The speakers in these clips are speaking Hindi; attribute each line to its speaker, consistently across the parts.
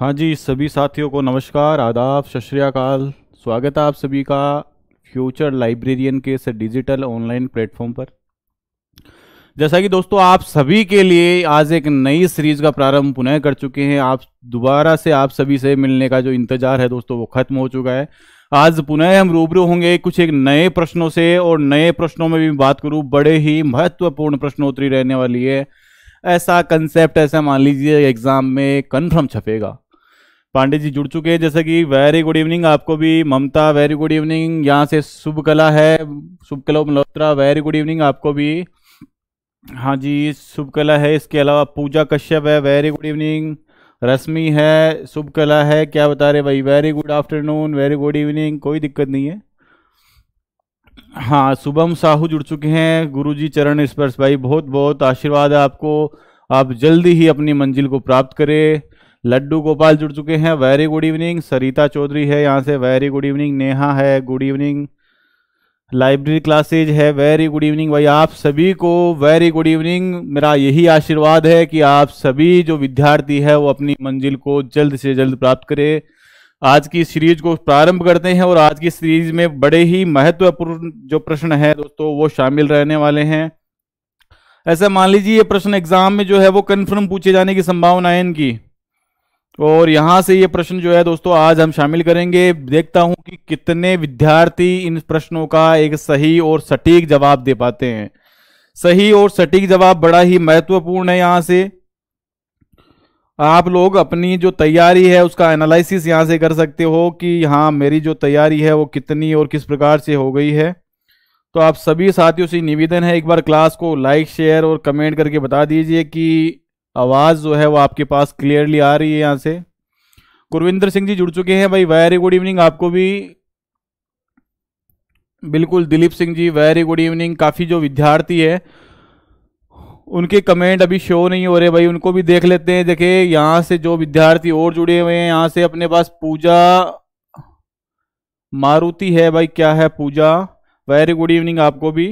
Speaker 1: हाँ जी सभी साथियों को नमस्कार आदाब सत स्वागत है आप सभी का फ्यूचर लाइब्रेरियन के इस डिजिटल ऑनलाइन प्लेटफॉर्म पर जैसा कि दोस्तों आप सभी के लिए आज एक नई सीरीज का प्रारंभ पुनः कर चुके हैं आप दोबारा से आप सभी से मिलने का जो इंतजार है दोस्तों वो खत्म हो चुका है आज पुनः हम रूबरू होंगे कुछ एक नए प्रश्नों से और नए प्रश्नों में भी बात करूँ बड़े ही महत्वपूर्ण प्रश्नोत्तरी रहने वाली है ऐसा कंसेप्ट ऐसा मान लीजिए एग्जाम में कन्फर्म छपेगा पांडे जी जुड़ चुके हैं जैसा कि वेरी गुड इवनिंग आपको भी ममता वेरी गुड इवनिंग यहाँ से शुभ कला है शुभ कला मल्होत्रा वेरी गुड इवनिंग आपको भी हाँ जी शुभ कला है इसके अलावा पूजा कश्यप है वेरी गुड इवनिंग रश्मि है शुभ कला है क्या बता रहे भाई very good afternoon very good evening कोई दिक्कत नहीं है हाँ शुभम साहू जुड़ चुके हैं गुरुजी चरण स्पर्श भाई बहुत बहुत आशीर्वाद है आपको आप जल्दी ही अपनी मंजिल को प्राप्त करें लड्डू गोपाल जुड़ चुके हैं very good evening Sarita Chaudhary है यहाँ से वेरी गुड इवनिंग नेहा है गुड इवनिंग लाइब्रेरी क्लासेज है वेरी गुड इवनिंग भाई आप सभी को वेरी गुड इवनिंग मेरा यही आशीर्वाद है कि आप सभी जो विद्यार्थी है वो अपनी मंजिल को जल्द से जल्द प्राप्त करें आज की सीरीज को प्रारंभ करते हैं और आज की सीरीज में बड़े ही महत्वपूर्ण जो प्रश्न है दोस्तों वो शामिल रहने वाले हैं ऐसा मान लीजिए ये प्रश्न एग्जाम में जो है वो कन्फर्म पूछे जाने की संभावना है इनकी और यहां से ये प्रश्न जो है दोस्तों आज हम शामिल करेंगे देखता हूं कि कितने विद्यार्थी इन प्रश्नों का एक सही और सटीक जवाब दे पाते हैं सही और सटीक जवाब बड़ा ही महत्वपूर्ण है यहां से आप लोग अपनी जो तैयारी है उसका एनालिसिस यहाँ से कर सकते हो कि हाँ मेरी जो तैयारी है वो कितनी और किस प्रकार से हो गई है तो आप सभी साथियों से निवेदन है एक बार क्लास को लाइक शेयर और कमेंट करके बता दीजिए कि आवाज़ जो है वो आपके पास क्लियरली आ रही है यहाँ से गुरविंदर सिंह जी जुड़ चुके हैं भाई वेरी गुड इवनिंग आपको भी बिल्कुल Dilip Singh ji very good evening काफ़ी जो विद्यार्थी है उनके कमेंट अभी शो नहीं हो रहे भाई उनको भी देख लेते हैं देखे यहाँ से जो विद्यार्थी और जुड़े हुए हैं यहाँ से अपने पास पूजा मारुति है भाई क्या है पूजा वेरी गुड इवनिंग आपको भी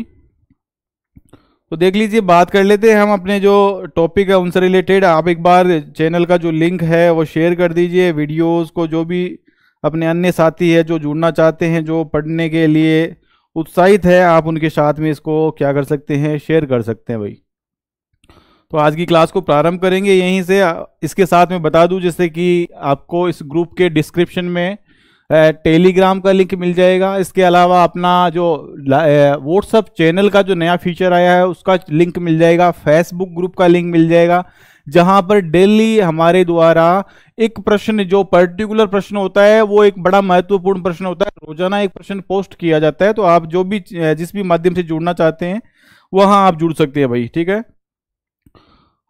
Speaker 1: तो देख लीजिए बात कर लेते हैं हम अपने जो टॉपिक है उनसे रिलेटेड आप एक बार चैनल का जो लिंक है वो शेयर कर दीजिए वीडियोस को जो भी अपने अन्य साथी है जो जुड़ना चाहते हैं जो पढ़ने के लिए उत्साहित है आप उनके साथ में इसको क्या कर सकते हैं शेयर कर सकते हैं भाई तो आज की क्लास को प्रारंभ करेंगे यहीं से इसके साथ में बता दूँ जैसे कि आपको इस ग्रुप के डिस्क्रिप्शन में टेलीग्राम का लिंक मिल जाएगा इसके अलावा अपना जो व्हाट्सअप चैनल का जो नया फीचर आया है उसका लिंक मिल जाएगा फेसबुक ग्रुप का लिंक मिल जाएगा जहां पर डेली हमारे द्वारा एक प्रश्न जो पर्टिकुलर प्रश्न होता है वो एक बड़ा महत्वपूर्ण प्रश्न होता है रोजाना एक प्रश्न पोस्ट किया जाता है तो आप जो भी जिस भी माध्यम से जुड़ना चाहते हैं वहां आप जुड़ सकते हैं भाई ठीक है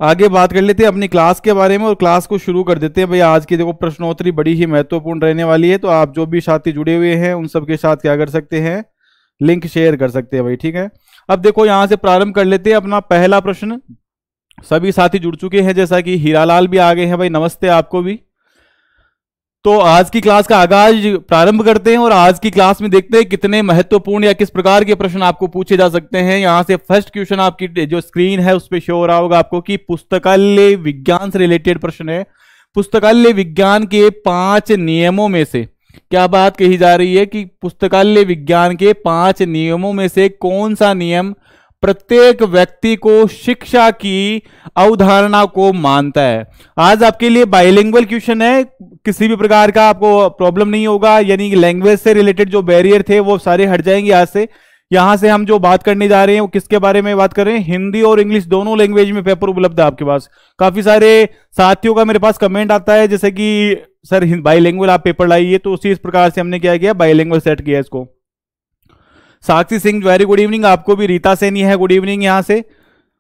Speaker 1: आगे बात कर लेते हैं अपनी क्लास के बारे में और क्लास को शुरू कर देते हैं भाई आज की देखो प्रश्नोत्तरी बड़ी ही महत्वपूर्ण रहने वाली है तो आप जो भी साथी जुड़े हुए हैं उन सबके साथ क्या कर सकते हैं लिंक शेयर कर सकते हैं भाई ठीक है अब देखो यहाँ से प्रारंभ कर लेते हैं अपना पहला प्रश्न सभी साथी जुड़ चुके हैं जैसा कि हीरालाल भी आ गए हैं भाई नमस्ते आपको भी तो आज की क्लास का आगाज प्रारंभ करते हैं और आज की क्लास में देखते हैं कितने महत्वपूर्ण या किस प्रकार के प्रश्न आपको पूछे जा सकते हैं यहाँ से फर्स्ट क्वेश्चन आपकी जो स्क्रीन है उस पर शो हो रहा होगा आपको कि पुस्तकालय विज्ञान से रिलेटेड प्रश्न है पुस्तकालय विज्ञान के पांच नियमों में से क्या बात कही जा रही है कि पुस्तकालय विज्ञान के पांच नियमों में से कौन सा नियम प्रत्येक व्यक्ति को शिक्षा की अवधारणा को मानता है आज आपके लिए बाइलिंगुअल क्वेश्चन है किसी भी प्रकार का आपको प्रॉब्लम नहीं होगा यानी लैंग्वेज से रिलेटेड जो बैरियर थे वो सारे हट जाएंगे आज से यहां से हम जो बात करने जा रहे हैं वो किसके बारे में बात कर रहे हैं हिंदी और इंग्लिश दोनों लैंग्वेज में पेपर उपलब्ध है आपके पास काफी सारे साथियों का मेरे पास कमेंट आता है जैसे कि सर बाई आप पेपर लाइए तो उसी इस प्रकार से हमने क्या किया बाई सेट किया इसको Sakshi Singh very good evening आपको भी रीता सैनी है गुड इवनिंग यहाँ से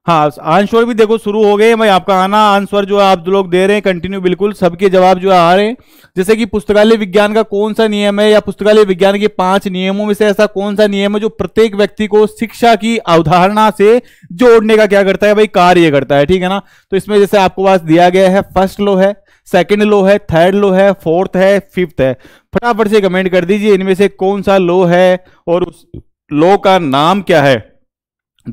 Speaker 1: हाँ आंसर भी देखो शुरू हो गए भाई आपका आना आंसर जो है आप लोग दे रहे हैं कंटिन्यू बिल्कुल सबके जवाब जो आ रहे हैं जैसे कि पुस्तकालय विज्ञान का कौन सा नियम है या पुस्तकालय विज्ञान के पांच नियमों में से ऐसा कौन सा नियम है जो प्रत्येक व्यक्ति को शिक्षा की अवधारणा से जोड़ने का क्या करता है भाई कार्य करता है ठीक है ना तो इसमें जैसे आपको पास दिया गया है फर्स्ट लो है सेकेंड लो है थर्ड लो है फोर्थ है फिफ्थ है फटाफट से कमेंट कर दीजिए इनमें से कौन सा लो है और उस लो का नाम क्या है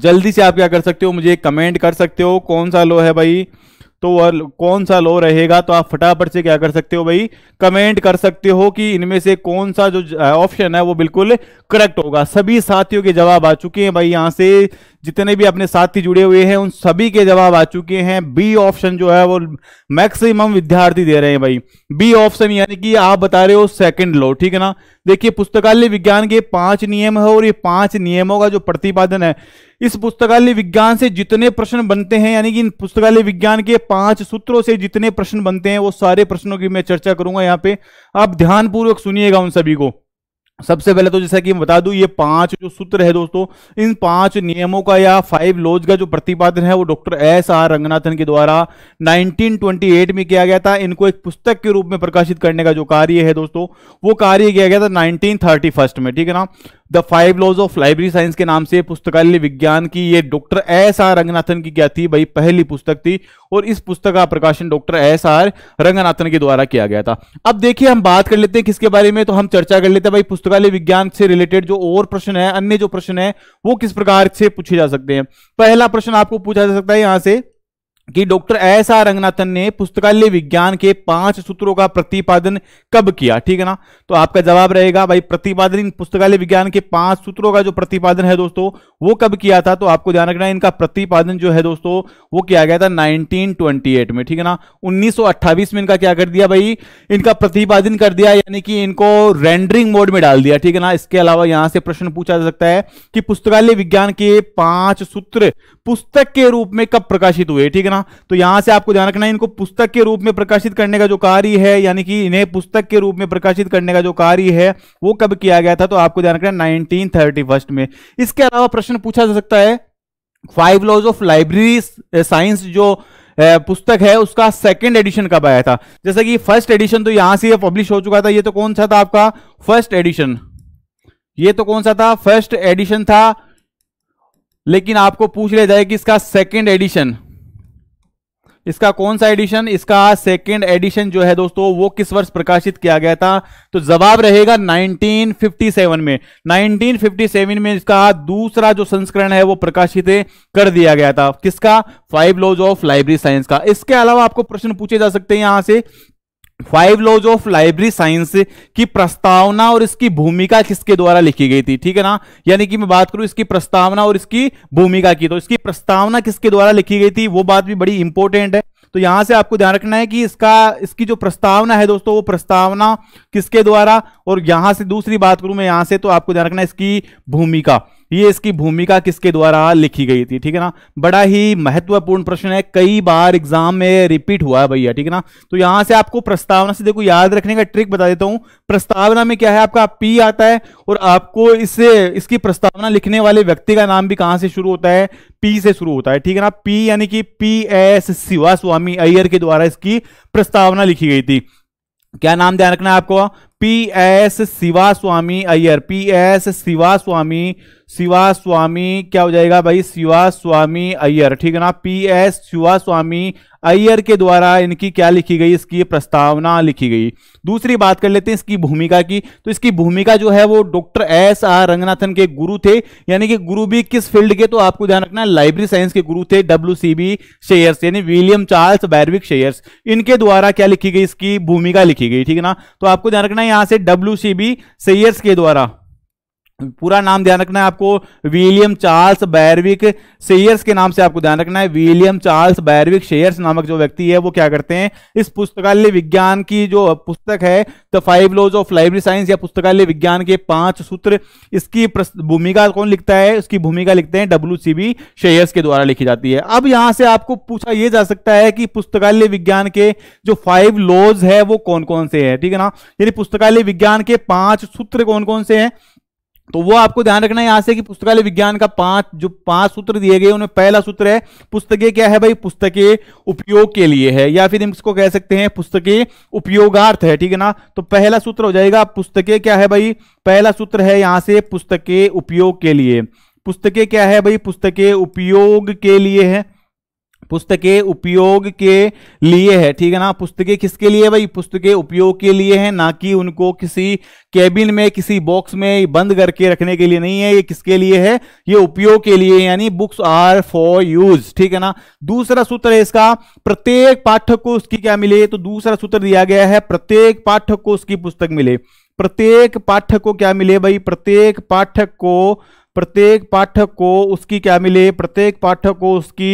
Speaker 1: जल्दी से आप क्या कर सकते हो मुझे कमेंट कर सकते हो कौन सा लो है भाई तो और कौन सा लो रहेगा तो आप फटाफट से क्या कर सकते हो भाई कमेंट कर सकते हो कि इनमें से कौन सा जो ऑप्शन है वो बिल्कुल करेक्ट होगा सभी साथियों के जवाब आ चुके हैं भाई यहां से जितने भी अपने साथी जुड़े हुए हैं उन सभी के जवाब आ चुके हैं बी ऑप्शन जो है वो मैक्सिमम विद्यार्थी दे रहे हैं भाई बी ऑप्शन यानी कि आप बता रहे हो सेकंड लॉ ठीक है ना देखिए पुस्तकालय विज्ञान के पांच नियम है और ये पांच नियमों का जो प्रतिपादन है इस पुस्तकालय विज्ञान से जितने प्रश्न बनते हैं यानी कि इन पुस्तकालय विज्ञान के पांच सूत्रों से जितने प्रश्न बनते हैं वो सारे प्रश्नों की मैं चर्चा करूंगा यहाँ पे आप ध्यानपूर्वक सुनिएगा उन सभी को सबसे पहले तो जैसा कि मैं बता दूं ये पांच जो सूत्र है दोस्तों इन पांच नियमों का या फाइव लॉज का जो प्रतिपादन है वो डॉक्टर एस आर रंगनाथन के द्वारा 1928 में किया गया था इनको एक पुस्तक के रूप में प्रकाशित करने का जो कार्य है दोस्तों वो कार्य किया गया था नाइनटीन में ठीक है ना the five laws of library science के नाम से पुस्तकालय विज्ञान की ये डॉक्टर एस आर रंगनाथन की क्या थी भाई पहली पुस्तक थी और इस पुस्तक का प्रकाशन डॉक्टर एस आर रंगनाथन के द्वारा किया गया था अब देखिए हम बात कर लेते हैं किसके बारे में तो हम चर्चा कर लेते हैं भाई पुस्तकालय विज्ञान से रिलेटेड जो और प्रश्न है अन्य जो प्रश्न है वो किस प्रकार से पूछे जा सकते हैं पहला प्रश्न आपको पूछा जा सकता है यहां से कि डॉक्टर एस आर रंगनाथन ने पुस्तकालय विज्ञान के पांच सूत्रों का प्रतिपादन कब किया ठीक है ना तो आपका जवाब रहेगा भाई प्रतिपादन इन पुस्तकालय विज्ञान के पांच सूत्रों का जो प्रतिपादन है दोस्तों वो कब किया था तो आपको ध्यान रखना इनका प्रतिपादन जो है दोस्तों वो किया गया था 1928 में ठीक है ना 1928 में इनका क्या कर दिया भाई इनका प्रतिपादन कर दिया यानी कि इनको रेंडरिंग मोड में डाल दिया ठीक है ना इसके अलावा यहां से प्रश्न पूछा जा सकता है कि पुस्तकालय विज्ञान के पांच सूत्र पुस्तक के रूप में कब प्रकाशित हुए ठीक है ना तो यहां से आपको ध्यान रखना है इनको पुस्तक के रूप में प्रकाशित करने का जो कार्य है यानी कि इन्हें पुस्तक के रूप में प्रकाशित करने का जो कार्य है वो कब किया गया था तो आपको ध्यान रखना नाइनटीन थर्टी फर्स्ट में इसके अलावा प्रश्न पूछा जा सकता है five laws of library science जो पुस्तक है उसका सेकंड एडिशन कब आया था जैसे कि फर्स्ट एडिशन तो यहां से पब्लिश हो चुका था ये तो कौन सा था आपका फर्स्ट एडिशन ये तो कौन सा था फर्स्ट एडिशन था लेकिन आपको पूछ लिया जाए कि इसका सेकेंड एडिशन इसका कौन सा एडिशन इसका सेकेंड एडिशन जो है दोस्तों वो किस वर्ष प्रकाशित किया गया था तो जवाब रहेगा 1957 में 1957 में इसका दूसरा जो संस्करण है वो प्रकाशित कर दिया गया था किसका five laws of library science का इसके अलावा आपको प्रश्न पूछे जा सकते हैं यहां से five laws of library science की प्रस्तावना और इसकी भूमिका किसके द्वारा लिखी गई थी ठीक है ना यानी कि मैं बात करूं इसकी प्रस्तावना और इसकी भूमिका की तो इसकी प्रस्तावना किसके द्वारा लिखी गई थी वो बात भी बड़ी इंपॉर्टेंट है तो यहां से आपको ध्यान रखना है कि इसका इसकी जो प्रस्तावना है दोस्तों वो प्रस्तावना किसके द्वारा और यहां से दूसरी बात करूं मैं यहां से तो आपको ध्यान रखना है इसकी भूमिका ये इसकी भूमिका किसके द्वारा लिखी गई थी ठीक है ना बड़ा ही महत्वपूर्ण प्रश्न है कई बार एग्जाम में रिपीट हुआ है भैया ठीक है ना तो यहां से आपको प्रस्तावना से देखो याद रखने का ट्रिक बता देता हूं प्रस्तावना में क्या है आपका पी आता है और आपको इसे इसकी प्रस्तावना लिखने वाले व्यक्ति का नाम भी कहां से शुरू होता है पी से शुरू होता है ठीक है ना पी यानी कि पी एस शिवा अय्यर के द्वारा इसकी प्रस्तावना लिखी गई थी क्या नाम ध्यान रखना है आपको P S Sivaswami Iyer P S Sivaswami Sivaswami क्या हो जाएगा भाई शिवा स्वामी अय्यर ठीक है ना P S Sivaswami Iyer के द्वारा इनकी क्या लिखी गई इसकी प्रस्तावना लिखी गई दूसरी बात कर लेते हैं इसकी भूमिका की तो इसकी भूमिका जो है वो डॉक्टर एस आर रंगनाथन के गुरु थे यानी कि गुरु भी किस फील्ड के तो आपको ध्यान रखना लाइब्रेरी साइंस के गुरु थे डब्ल्यू सी बी शेयर्स यानी विलियम चार्ल्स बैरविक शेयर्स इनके द्वारा क्या लिखी गई इसकी भूमिका लिखी गई ठीक है ना तो आपको ध्यान रखना यहां से डब्ल्यू सी बी शेयर्स के द्वारा पूरा नाम ध्यान रखना है आपको विलियम चार्ल्स बैरविक शेयर्स के नाम से आपको ध्यान रखना है विलियम चार्ल्स बैरविक शेयर्स नामक जो व्यक्ति है वो क्या करते हैं इस पुस्तकालय विज्ञान की जो पुस्तक है the five laws of library science या पुस्तकालय विज्ञान के पांच सूत्र इसकी भूमिका कौन लिखता है उसकी भूमिका लिखते हैं डब्ल्यू सी बी शेयर्स के द्वारा लिखी जाती है अब यहां से आपको पूछा यह जा सकता है कि पुस्तकालय विज्ञान के जो फाइव लॉज है वो कौन कौन से है ठीक है ना यानी पुस्तकालय विज्ञान के पांच सूत्र कौन कौन से हैं तो वो आपको ध्यान रखना है यहां से कि पुस्तकालय विज्ञान का पांच जो पांच सूत्र दिए गए उनमें पहला सूत्र है पुस्तकें क्या है भाई पुस्तकें उपयोग के लिए है या फिर हम इसको कह सकते हैं पुस्तकें उपयोगार्थ है ठीक है ना तो पहला सूत्र हो जाएगा पुस्तकें क्या है भाई पहला सूत्र है यहां से पुस्तकें उपयोग के लिए पुस्तकें क्या है भाई पुस्तकें उपयोग के लिए है पुस्तके उपयोग के लिए है ठीक है ना पुस्तके किसके लिए भाई पुस्तके उपयोग के लिए है ना कि उनको किसी कैबिन में किसी बॉक्स में बंद करके रखने के लिए नहीं है ये किसके लिए है ये उपयोग के लिए यानी बुक्स आर फॉर यूज ठीक है ना दूसरा सूत्र है इसका प्रत्येक पाठक को उसकी क्या मिले तो दूसरा सूत्र दिया गया है प्रत्येक पाठक को उसकी पुस्तक मिले प्रत्येक पाठक को क्या मिले भाई प्रत्येक पाठक को प्रत्येक पाठक को उसकी क्या मिले प्रत्येक पाठक को उसकी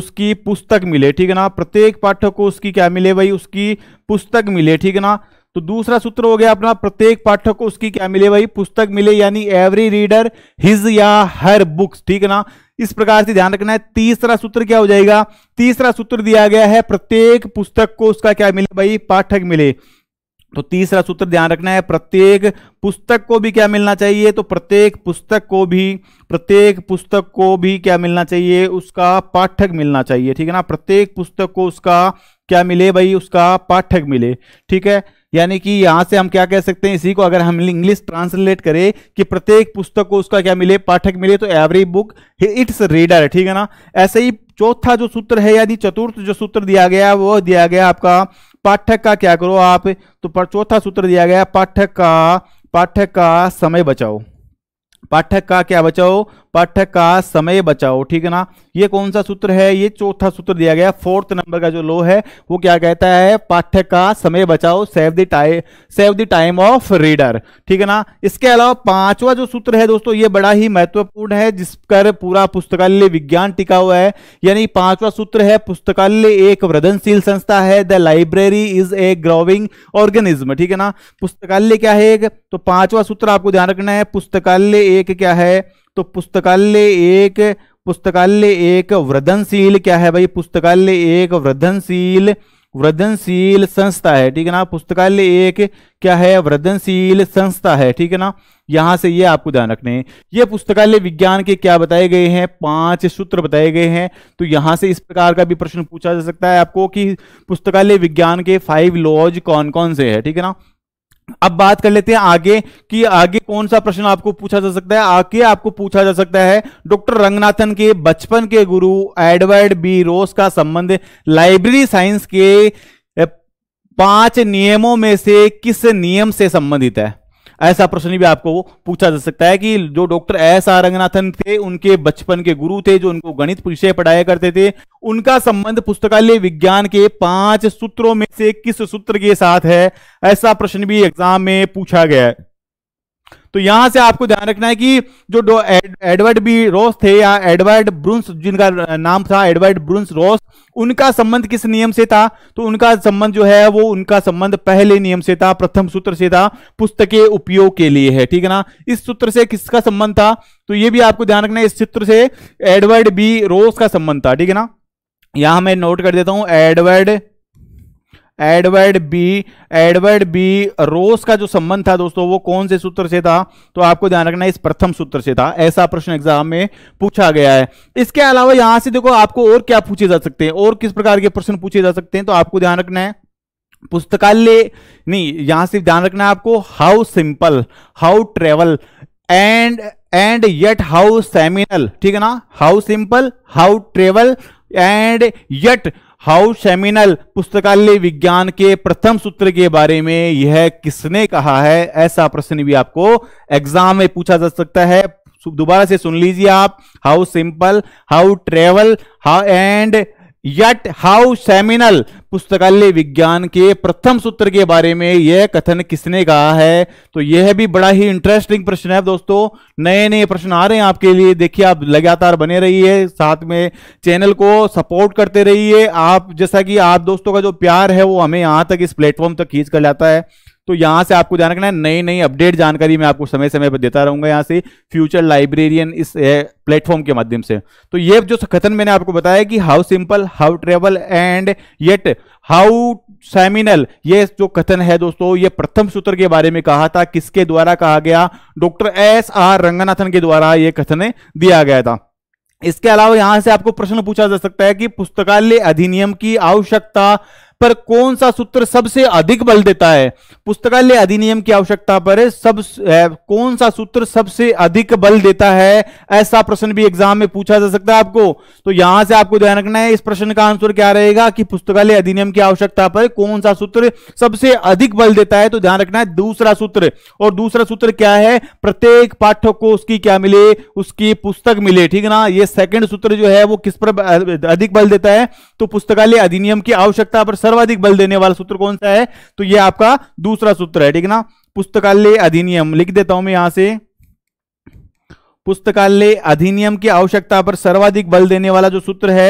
Speaker 1: उसकी पुस्तक मिले ठीक है ना प्रत्येक पाठक को उसकी क्या मिले भाई उसकी पुस्तक मिले ठीक है ना तो दूसरा सूत्र हो गया अपना प्रत्येक पाठक को उसकी क्या मिले भाई पुस्तक मिले यानी एवरी रीडर हिज या हर बुक्स ठीक है ना इस प्रकार से ध्यान रखना है तीसरा सूत्र क्या हो जाएगा तीसरा सूत्र दिया गया है प्रत्येक पुस्तक को उसका क्या मिले भाई पाठक मिले तो तीसरा सूत्र ध्यान रखना है प्रत्येक पुस्तक को भी क्या मिलना चाहिए तो प्रत्येक पुस्तक को भी प्रत्येक पुस्तक को भी क्या मिलना चाहिए उसका पाठक मिलना चाहिए ठीक है ना प्रत्येक पुस्तक को उसका क्या मिले भाई उसका पाठक मिले ठीक है यानी कि यहां से हम क्या कह सकते हैं इसी को अगर हम इंग्लिश ट्रांसलेट करें कि प्रत्येक पुस्तक को उसका क्या मिले पाठक मिले तो एवरी बुक इट्स रीडर ठीक है ना ऐसे ही चौथा जो सूत्र है यानी चतुर्थ जो सूत्र दिया गया वो दिया गया आपका पाठक का क्या करो आप तो चौथा सूत्र दिया गया पाठक का पाठक का समय बचाओ पाठक का क्या बचाओ पाठक का समय बचाओ ठीक है ना ये कौन सा सूत्र है ये चौथा सूत्र दिया गया फोर्थ नंबर का जो लो है वो क्या कहता है पाठक का समय बचाओ save the save the time of reader ठीक है ना इसके अलावा पांचवा जो सूत्र है दोस्तों ये बड़ा ही महत्वपूर्ण है जिस पर पूरा पुस्तकालय विज्ञान टिका हुआ है यानी पांचवा सूत्र है पुस्तकालय एक वृदनशील संस्था है the library is a growing organism ठीक है ना पुस्तकालय क्या है एक तो पांचवा सूत्र आपको ध्यान रखना है पुस्तकालय एक क्या है तो पुस्तकालय एक पुस्तकालय एक वृद्धनशील क्या है भाई पुस्तकालय एक वृद्धनशील वृद्धनशील संस्था है ठीक है ना पुस्तकालय एक क्या है वृद्धनशील संस्था है ठीक है ना यहां से ये आपको ध्यान रखने हैं ये पुस्तकालय विज्ञान के क्या बताए गए हैं पांच सूत्र बताए गए हैं तो यहां से इस प्रकार का भी प्रश्न पूछा जा सकता है आपको कि पुस्तकालय विज्ञान के फाइव लॉज कौन कौन से है ठीक है ना अब बात कर लेते हैं आगे कि आगे कौन सा प्रश्न आपको पूछा जा सकता है आगे आपको पूछा जा सकता है डॉक्टर रंगनाथन के बचपन के गुरु एडवर्ड बी रोस का संबंध लाइब्रेरी साइंस के पांच नियमों में से किस नियम से संबंधित है ऐसा प्रश्न भी आपको पूछा जा सकता है कि जो डॉक्टर एस आर रंगनाथन थे उनके बचपन के गुरु थे जो उनको गणित विषय पढ़ाया करते थे उनका संबंध पुस्तकालय विज्ञान के पांच सूत्रों में से किस सूत्र के साथ है ऐसा प्रश्न भी एग्जाम में पूछा गया है तो यहां से आपको ध्यान रखना है कि जो एडवर्ड बी रोस थे या एडवर्ड ब्रुंस जिनका नाम था एडवर्ड ब्रुंस रोस उनका संबंध किस नियम से था तो उनका संबंध जो है वो उनका संबंध पहले नियम से था प्रथम सूत्र से था पुस्तकें उपयोग के लिए है ठीक है ना इस सूत्र से किसका संबंध था तो ये भी आपको ध्यान रखना है इस सूत्र से एडवर्ड बी रोस का संबंध था ठीक है ना यहां मैं नोट कर देता हूं Edward Edward B Edward B Rose का जो संबंध था दोस्तों वो कौन से सूत्र से था तो आपको ध्यान रखना इस प्रथम सूत्र से था ऐसा प्रश्न एग्जाम में पूछा गया है इसके अलावा यहां से देखो आपको और क्या पूछे जा सकते हैं और किस प्रकार के प्रश्न पूछे जा सकते हैं तो आपको ध्यान रखना है पुस्तकालय नहीं यहां से ध्यान रखना है आपको how simple how trivial and and yet how seminal ठीक है ना how simple how trivial and yet how seminal पुस्तकालय विज्ञान के प्रथम सूत्र के बारे में यह किसने कहा है ऐसा प्रश्न भी आपको एग्जाम में पूछा जा सकता है दोबारा से सुन लीजिए आप how simple how trivial how and yet how seminal पुस्तकालय विज्ञान के प्रथम सूत्र के बारे में यह कथन किसने कहा है तो यह भी बड़ा ही इंटरेस्टिंग प्रश्न है दोस्तों नए नए प्रश्न आ रहे हैं आपके लिए देखिए आप लगातार बने रहिए साथ में चैनल को सपोर्ट करते रहिए आप जैसा कि आप दोस्तों का जो प्यार है वो हमें यहां तक इस प्लेटफॉर्म तक खींच कर लाता है तो यहां से आपको ध्यान रखना है नई नई अपडेट जानकारी मैं आपको समय समय पर देता रहूंगा यहां से फ्यूचर लाइब्रेरियन इस प्लेटफॉर्म के माध्यम से तो ये जो कथन मैंने आपको बताया कि how simple how trivial and yet how seminal ये जो कथन है दोस्तों ये प्रथम सूत्र के बारे में कहा था किसके द्वारा कहा गया डॉक्टर एस आर रंगनाथन के द्वारा ये कथन दिया गया था इसके अलावा यहां से आपको प्रश्न पूछा जा सकता है कि पुस्तकालय अधिनियम की आवश्यकता पर कौन सा सूत्र सबसे अधिक बल देता है पुस्तकालय अधिनियम की आवश्यकता पर सब कौन सा सूत्र सबसे अधिक बल देता है ऐसा प्रश्न भी एग्जाम में पूछा जा सकता है आपको तो यहां से आपको ध्यान रखना है इस प्रश्न का आंसर क्या रहेगा कि पुस्तकालय अधिनियम की आवश्यकता पर कौन सा सूत्र सबसे अधिक बल देता है तो ध्यान रखना है दूसरा सूत्र और दूसरा सूत्र क्या है प्रत्येक पाठक को उसकी क्या मिले उसकी पुस्तक मिले ठीक है ना ये सेकंड सूत्र जो है वो किस पर अधिक बल देता है तो पुस्तकालय अधिनियम की आवश्यकता पर सर सर्वाधिक बल देने वाला सूत्र कौन सा है तो ये आपका दूसरा सूत्र है ठीक ना पुस्तकालय अधिनियम लिख देता हूं मैं यहां से पुस्तकालय अधिनियम की आवश्यकता पर सर्वाधिक बल देने वाला जो सूत्र है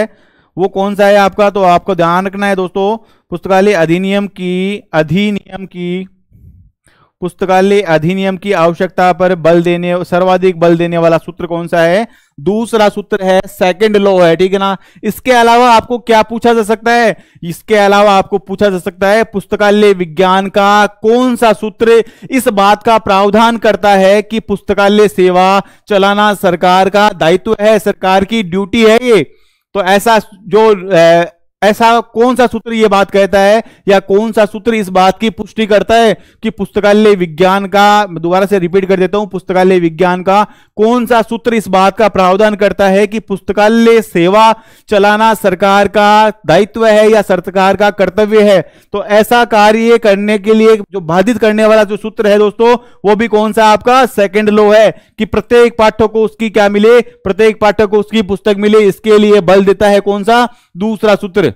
Speaker 1: वो कौन सा है आपका तो आपको ध्यान रखना है दोस्तों पुस्तकालय अधिनियम की अधिनियम की पुस्तकालय अधिनियम की आवश्यकता पर बल देने सर्वाधिक बल देने वाला सूत्र कौन सा है दूसरा सूत्र है सेकंड लॉ है ठीक है ना इसके अलावा आपको क्या पूछा जा सकता है इसके अलावा आपको पूछा जा सकता है पुस्तकालय विज्ञान का कौन सा सूत्र इस बात का प्रावधान करता है कि पुस्तकालय सेवा चलाना सरकार का दायित्व है सरकार की ड्यूटी है ये तो ऐसा जो ए, ऐसा कौन सा सूत्र ये बात कहता है या कौन सा सूत्र इस बात की पुष्टि करता है कि पुस्तकालय विज्ञान का दोबारा से रिपीट कर देता हूं पुस्तकालय विज्ञान का कौन सा सूत्र इस बात का प्रावधान करता है कि पुस्तकालय सेवा चलाना सरकार का दायित्व है या सरकार का कर्तव्य है तो ऐसा कार्य करने के लिए जो बाधित करने वाला जो सूत्र है दोस्तों वो भी कौन सा आपका सेकेंड लो है कि प्रत्येक पाठक को उसकी क्या मिले प्रत्येक पाठक को उसकी पुस्तक मिले इसके लिए बल देता है कौन सा दूसरा सूत्र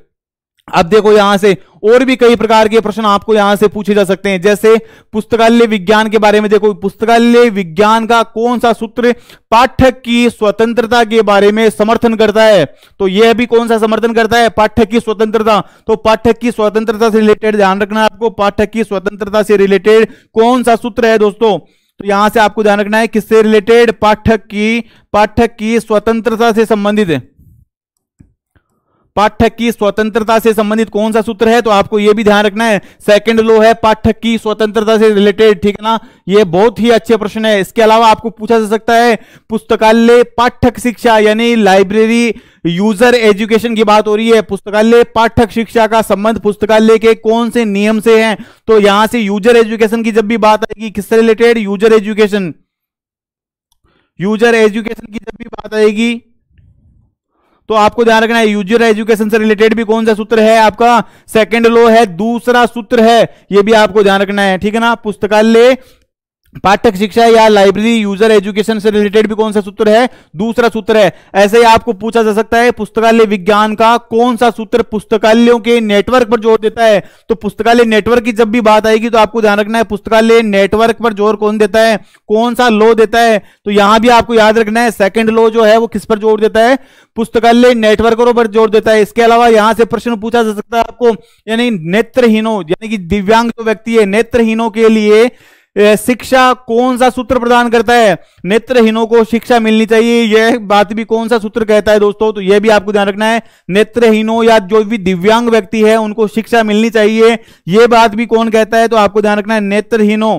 Speaker 1: अब देखो यहां से और भी कई प्रकार के प्रश्न आपको यहां से पूछे जा सकते हैं जैसे पुस्तकालय विज्ञान के बारे में देखो पुस्तकालय विज्ञान का कौन सा सूत्र पाठक की स्वतंत्रता के बारे में समर्थन करता है तो यह भी कौन सा समर्थन करता है पाठक की स्वतंत्रता तो पाठक की स्वतंत्रता से रिलेटेड ध्यान रखना है आपको पाठक की स्वतंत्रता से रिलेटेड कौन सा सूत्र है दोस्तों तो यहां से आपको ध्यान रखना है किससे रिलेटेड पाठक की पाठक की स्वतंत्रता से संबंधित है पाठक की स्वतंत्रता से संबंधित कौन सा सूत्र है तो आपको यह भी ध्यान रखना है सेकंड लो है पाठक की स्वतंत्रता से रिलेटेड ठीक है ना यह बहुत ही अच्छे प्रश्न है इसके अलावा आपको पूछा जा सकता है पुस्तकालय पाठक शिक्षा यानी लाइब्रेरी यूजर एजुकेशन की बात हो रही है पुस्तकालय पाठक शिक्षा का संबंध पुस्तकालय के कौन से नियम से है तो यहां से यूजर एजुकेशन की जब भी बात आएगी किससे related user education user education की जब भी बात आएगी तो आपको ध्यान रखना है यूजर एजुकेशन से रिलेटेड भी कौन सा सूत्र है आपका सेकंड लॉ है दूसरा सूत्र है यह भी आपको ध्यान रखना है ठीक है ना पुस्तकालय पाठक शिक्षा या लाइब्रेरी यूजर एजुकेशन से रिलेटेड भी कौन सा सूत्र है दूसरा सूत्र है ऐसे ही आपको पूछा जा सकता है पुस्तकालय विज्ञान का कौन सा सूत्र पुस्तकालयों के नेटवर्क पर जोर देता है तो पुस्तकालय नेटवर्क की जब भी बात आएगी तो आपको ध्यान रखना है पुस्तकालय नेटवर्क पर जोर कौन देता है कौन सा लो देता है तो यहां भी आपको याद रखना है सेकेंड लो जो है वो किस पर जोर देता है पुस्तकालय नेटवर्कों पर जोर देता है इसके अलावा यहां से प्रश्न पूछा जा सकता है आपको यानी नेत्रहीनों यानी कि दिव्यांग जो व्यक्ति है नेत्रहीनों के लिए शिक्षा कौन सा सूत्र प्रदान करता है नेत्रहीनों को शिक्षा मिलनी चाहिए यह बात भी कौन सा सूत्र कहता है दोस्तों तो यह भी आपको ध्यान रखना है नेत्रहीनों या जो भी दिव्यांग व्यक्ति है उनको शिक्षा मिलनी चाहिए यह बात भी कौन कहता है तो आपको ध्यान रखना है नेत्रहीनों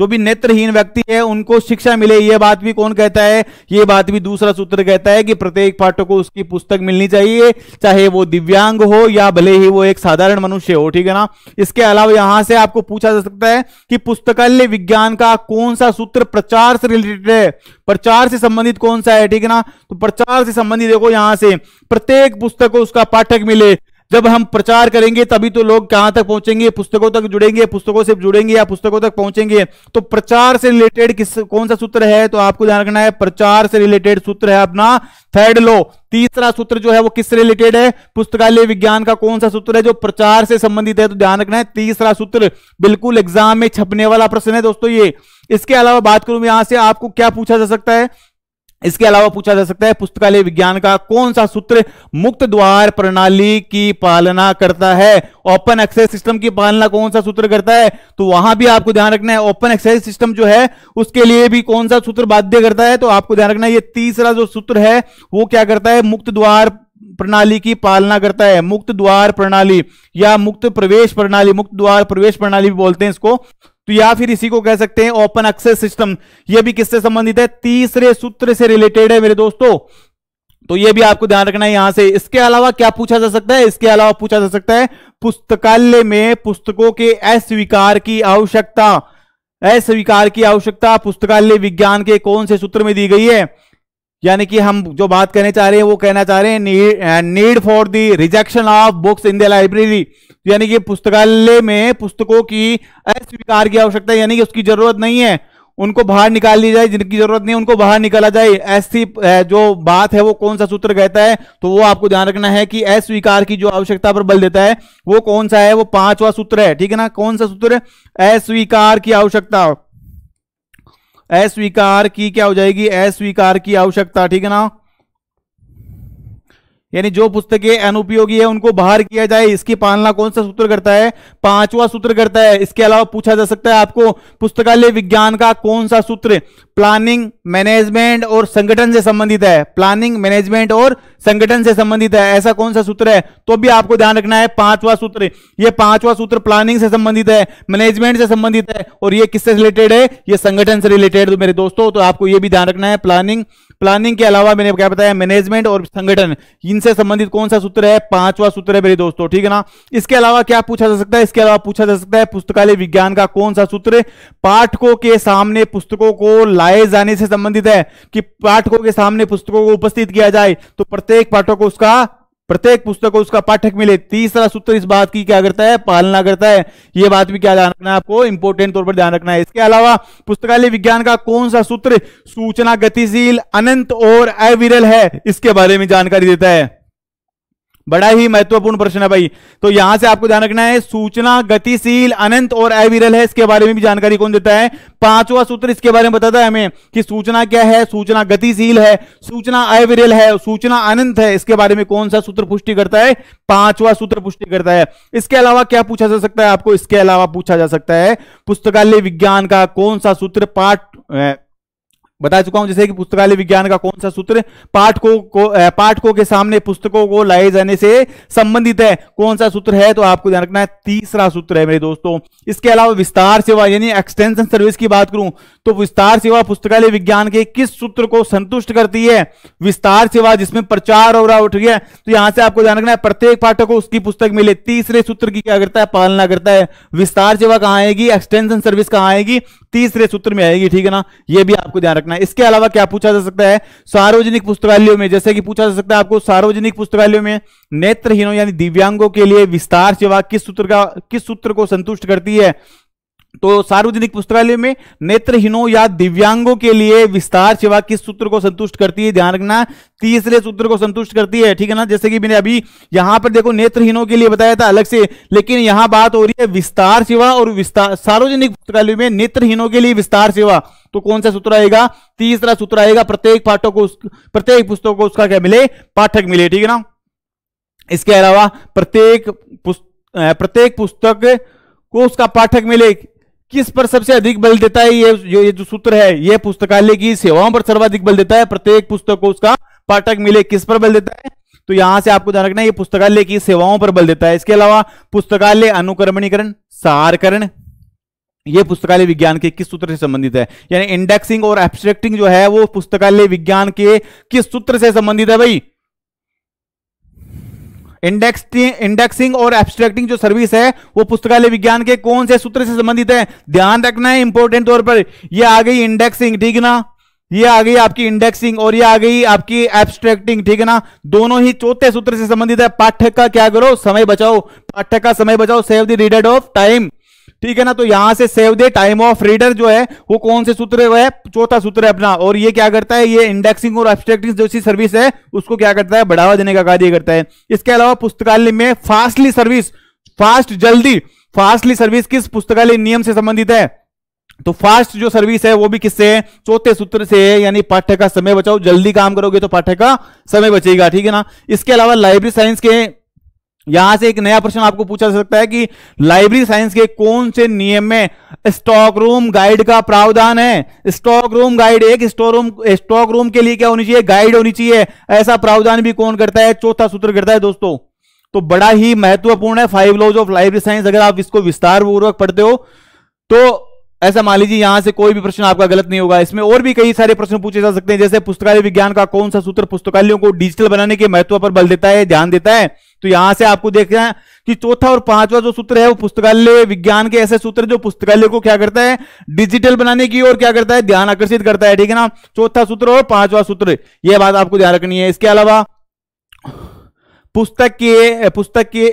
Speaker 1: जो भी नेत्रहीन व्यक्ति है उनको शिक्षा मिले ये बात भी कौन कहता है ये बात भी दूसरा सूत्र कहता है कि प्रत्येक पाठक को उसकी पुस्तक मिलनी चाहिए चाहे वो दिव्यांग हो या भले ही वो एक साधारण मनुष्य हो ठीक है ना इसके अलावा यहां से आपको पूछा जा सकता है कि पुस्तकालय विज्ञान का कौन सा सूत्र प्रचार से रिलेटेड है प्रचार से संबंधित कौन सा है ठीक है ना तो प्रचार से संबंधित देखो यहां से प्रत्येक पुस्तक को उसका पाठक मिले जब हम प्रचार करेंगे तभी तो लोग कहां तक पहुंचेंगे पुस्तकों तक जुड़ेंगे पुस्तकों से जुड़ेंगे या पुस्तकों तक पहुंचेंगे तो प्रचार से रिलेटेड किस कौन सा सूत्र है तो आपको ध्यान रखना है प्रचार से रिलेटेड सूत्र है अपना थर्ड लो तीसरा सूत्र जो है वो किससे रिलेटेड है पुस्तकालय विज्ञान का कौन सा सूत्र है जो प्रचार से संबंधित है तो ध्यान रखना है तीसरा सूत्र बिल्कुल एग्जाम में छपने वाला प्रश्न है दोस्तों ये इसके अलावा बात करूं यहां से आपको क्या पूछा जा सकता है इसके अलावा पूछा जा सकता है पुस्तकालय विज्ञान का कौन सा सूत्र मुक्त द्वार प्रणाली की पालना करता है ओपन एक्सेस सिस्टम की पालना कौन सा सूत्र करता है तो वहां भी आपको ध्यान रखना है ओपन एक्सेस सिस्टम जो है उसके लिए भी कौन सा सूत्र बाध्य करता है तो आपको ध्यान रखना है ये तीसरा जो सूत्र है वो क्या करता है मुक्त द्वार प्रणाली की पालना करता है मुक्त द्वार प्रणाली या मुक्त प्रवेश प्रणाली मुक्त द्वार प्रवेश प्रणाली भी बोलते हैं इसको तो या फिर इसी को कह सकते हैं ओपन एक्सेस सिस्टम यह भी किससे संबंधित है तीसरे सूत्र से रिलेटेड है मेरे दोस्तों तो ये भी आपको ध्यान रखना है यहां से इसके अलावा क्या पूछा जा सकता है इसके अलावा पूछा जा सकता है पुस्तकालय में पुस्तकों के अस्वीकार की आवश्यकता अस्वीकार की आवश्यकता पुस्तकालय विज्ञान के कौन से सूत्र में दी गई है यानी कि हम जो बात कहने चाह रहे हैं वो कहना चाह रहे हैं need for the rejection of books in the library यानी कि पुस्तकालय में पुस्तकों की अस्वीकार की आवश्यकता यानी कि उसकी जरूरत नहीं है उनको बाहर निकाल लिया जाए जिनकी जरूरत नहीं उनको बाहर निकाला जाए ऐसी जो बात है वो कौन सा सूत्र कहता है तो वो आपको ध्यान रखना है कि अस्वीकार की जो आवश्यकता पर बल देता है वो कौन सा है वो पांचवा सूत्र है ठीक है ना कौन सा सूत्र अस्वीकार की आवश्यकता अस्वीकार की क्या हो जाएगी अस्वीकार की आवश्यकता ठीक है ना यानी जो पुस्तकें अनुपयोगी है उनको बाहर किया जाए इसकी पालना कौन सा सूत्र करता है पांचवा सूत्र करता है इसके अलावा पूछा जा सकता है आपको पुस्तकालय विज्ञान का कौन सा सूत्र प्लानिंग मैनेजमेंट और संगठन से संबंधित है प्लानिंग मैनेजमेंट और संगठन से संबंधित है ऐसा कौन सा सूत्र है तो भी आपको ध्यान रखना है पांचवा सूत्र ये पांचवा सूत्र प्लानिंग से संबंधित है मैनेजमेंट से संबंधित है और ये किससे रिलेटेड है ये संगठन से रिलेटेड तो मेरे दोस्तों तो आपको यह भी ध्यान रखना है प्लानिंग प्लानिंग के अलावा मैंने क्या बताया मैनेजमेंट और संगठन इनसे संबंधित कौन सा सूत्र है पांचवा सूत्र है मेरे दोस्तों ठीक है ना इसके अलावा क्या पूछा जा सकता है इसके अलावा पूछा जा सकता है पुस्तकालय विज्ञान का कौन सा सूत्र पाठकों के सामने पुस्तकों को लाए जाने से संबंधित है कि पाठकों के सामने पुस्तकों को उपस्थित किया जाए तो प्रत्येक पाठक को उसका प्रत्येक पुस्तक को उसका पाठक मिले तीसरा सूत्र इस बात की क्या करता है पालना करता है यह बात भी क्या ध्यान रखना है आपको इंपोर्टेंट तौर पर ध्यान रखना है इसके अलावा पुस्तकालय विज्ञान का कौन सा सूत्र सूचना गतिशील अनंत और अविरल है इसके बारे में जानकारी देता है बड़ा ही महत्वपूर्ण प्रश्न है भाई तो यहां से आपको ध्यान रखना है सूचना गतिशील अनंत और अविरल है इसके बारे में भी जानकारी कौन देता है पांचवा सूत्र इसके बारे में बताता है हमें कि सूचना क्या है सूचना गतिशील है सूचना अविरल है सूचना अनंत है इसके बारे में कौन सा सूत्र पुष्टि करता है पांचवा सूत्र पुष्टि करता है इसके अलावा क्या पूछा जा सकता है आपको इसके अलावा पूछा जा सकता है पुस्तकालय विज्ञान का कौन सा सूत्र पाठ बता चुका हूं जैसे कि पुस्तकालय विज्ञान का कौन सा सूत्र पाठकों को पाठकों के सामने पुस्तकों को लाए जाने से संबंधित है कौन सा सूत्र है तो आपको ध्यान रखना है तीसरा सूत्र है मेरे दोस्तों इसके अलावा विस्तार सेवा यानी एक्सटेंशन सर्विस की बात करूं तो विस्तार सेवा पुस्तकालय विज्ञान के किस सूत्र को संतुष्ट करती है विस्तार सेवा जिसमें प्रचार हो रहा हो तो यहां से आपको ध्यान रखना है प्रत्येक पाठक को उसकी पुस्तक मिले तीसरे सूत्र की क्या करता है पालना करता है विस्तार सेवा कहां आएगी एक्सटेंशन सर्विस कहां आएगी तीसरे सूत्र में आएगी ठीक है ना यह भी आपको ध्यान रखना है इसके अलावा क्या पूछा जा सकता है सार्वजनिक पुस्तकालयों में जैसे कि पूछा जा सकता है आपको सार्वजनिक पुस्तकालयों में नेत्रहीनों यानी दिव्यांगों के लिए विस्तार सेवा किस सूत्र का किस सूत्र को संतुष्ट करती है तो सार्वजनिक पुस्तकालय में नेत्रहीनों या दिव्यांगों के लिए विस्तार सेवा किस सूत्र को संतुष्ट करती है ध्यान रखना तीसरे सूत्र को संतुष्ट करती है ठीक है ना जैसे कि मैंने अभी यहां पर देखो नेत्रहीनों के लिए बताया था अलग से लेकिन यहां बात हो रही है विस्तार सेवा और विस्तार सार्वजनिक पुस्तकालय में नेत्रहीनों के लिए विस्तार सेवा तो कौन सा सूत्र आएगा तीसरा सूत्र आएगा प्रत्येक पाठक को प्रत्येक पुस्तक को उसका क्या मिले पाठक मिले ठीक है ना इसके अलावा प्रत्येक प्रत्येक पुस्तक को उसका पाठक मिले किस पर सबसे अधिक बल देता है ये ये जो सूत्र है ये पुस्तकालय की सेवाओं पर सर्वाधिक बल देता है प्रत्येक पुस्तक को उसका पाठक मिले किस पर बल देता है तो यहां से आपको ध्यान रखना है ये पुस्तकालय की सेवाओं पर बल देता है इसके अलावा पुस्तकालय अनुक्रमणीकरण सारकरण ये पुस्तकालय विज्ञान के किस सूत्र से संबंधित है यानी इंडेक्सिंग और एब्स्ट्रैक्टिंग जो है वो पुस्तकालय विज्ञान के किस सूत्र से संबंधित है भाई इंडेक्सिंग और एब्स्ट्रैक्टिंग जो सर्विस है वो पुस्तकालय विज्ञान के कौन से सूत्र से संबंधित है ध्यान रखना है इंपॉर्टेंट तौर पर ये आ गई इंडेक्सिंग ठीक ना ये आ गई आपकी इंडेक्सिंग और ये आ गई आपकी एब्स्ट्रैक्टिंग ठीक है ना दोनों ही चौथे सूत्र से संबंधित है पाठक का क्या करो समय बचाओ पाठक का समय बचाओ save the reader of time ठीक है ना तो यहां से save the time of reader जो है वो कौन से सूत्र है चौथा सूत्र है अपना और ये क्या करता है ये इंडेक्सिंग और एब्स्ट्रैक्टिंग जैसी सर्विस है उसको क्या करता है बढ़ावा देने का कार्य करता है इसके अलावा पुस्तकालय में फास्टली सर्विस फास्ट जल्दी फास्टली सर्विस किस पुस्तकालय नियम से संबंधित है तो फास्ट जो सर्विस है वो भी किससे है चौथे सूत्र से है यानी पाठ्य का समय बचाओ जल्दी काम करोगे तो पाठ्य का समय बचेगा ठीक है ना इसके अलावा लाइब्रेरी साइंस के यहां से एक नया प्रश्न आपको पूछा जा सकता है कि लाइब्रेरी साइंस के कौन से नियम में स्टॉक रूम गाइड का प्रावधान है स्टॉक रूम गाइड एक स्टोर रूम स्टॉक रूम के लिए क्या होनी चाहिए गाइड होनी चाहिए ऐसा प्रावधान भी कौन करता है चौथा सूत्र करता है दोस्तों तो बड़ा ही महत्वपूर्ण है five laws of library science अगर आप इसको विस्तार पूर्वक पढ़ते हो तो ऐसा मान लीजिए यहां से कोई भी प्रश्न आपका गलत नहीं होगा इसमें और भी कई सारे प्रश्न पूछे जा सकते हैं जैसे पुस्तकालय विज्ञान का कौन सा सूत्र पुस्तकालयों को डिजिटल बनाने के महत्व पर बल देता है ध्यान देता है तो यहां से आपको देख रहे हैं कि चौथा और पांचवा जो सूत्र है वो पुस्तकालय विज्ञान के ऐसे सूत्र जो पुस्तकालय को क्या करता है डिजिटल बनाने की ओर क्या करता है ध्यान आकर्षित करता है ठीक है ना चौथा सूत्र और पांचवा सूत्र यह बात आपको ध्यान रखनी है इसके अलावा पुस्तक के पुस्तक की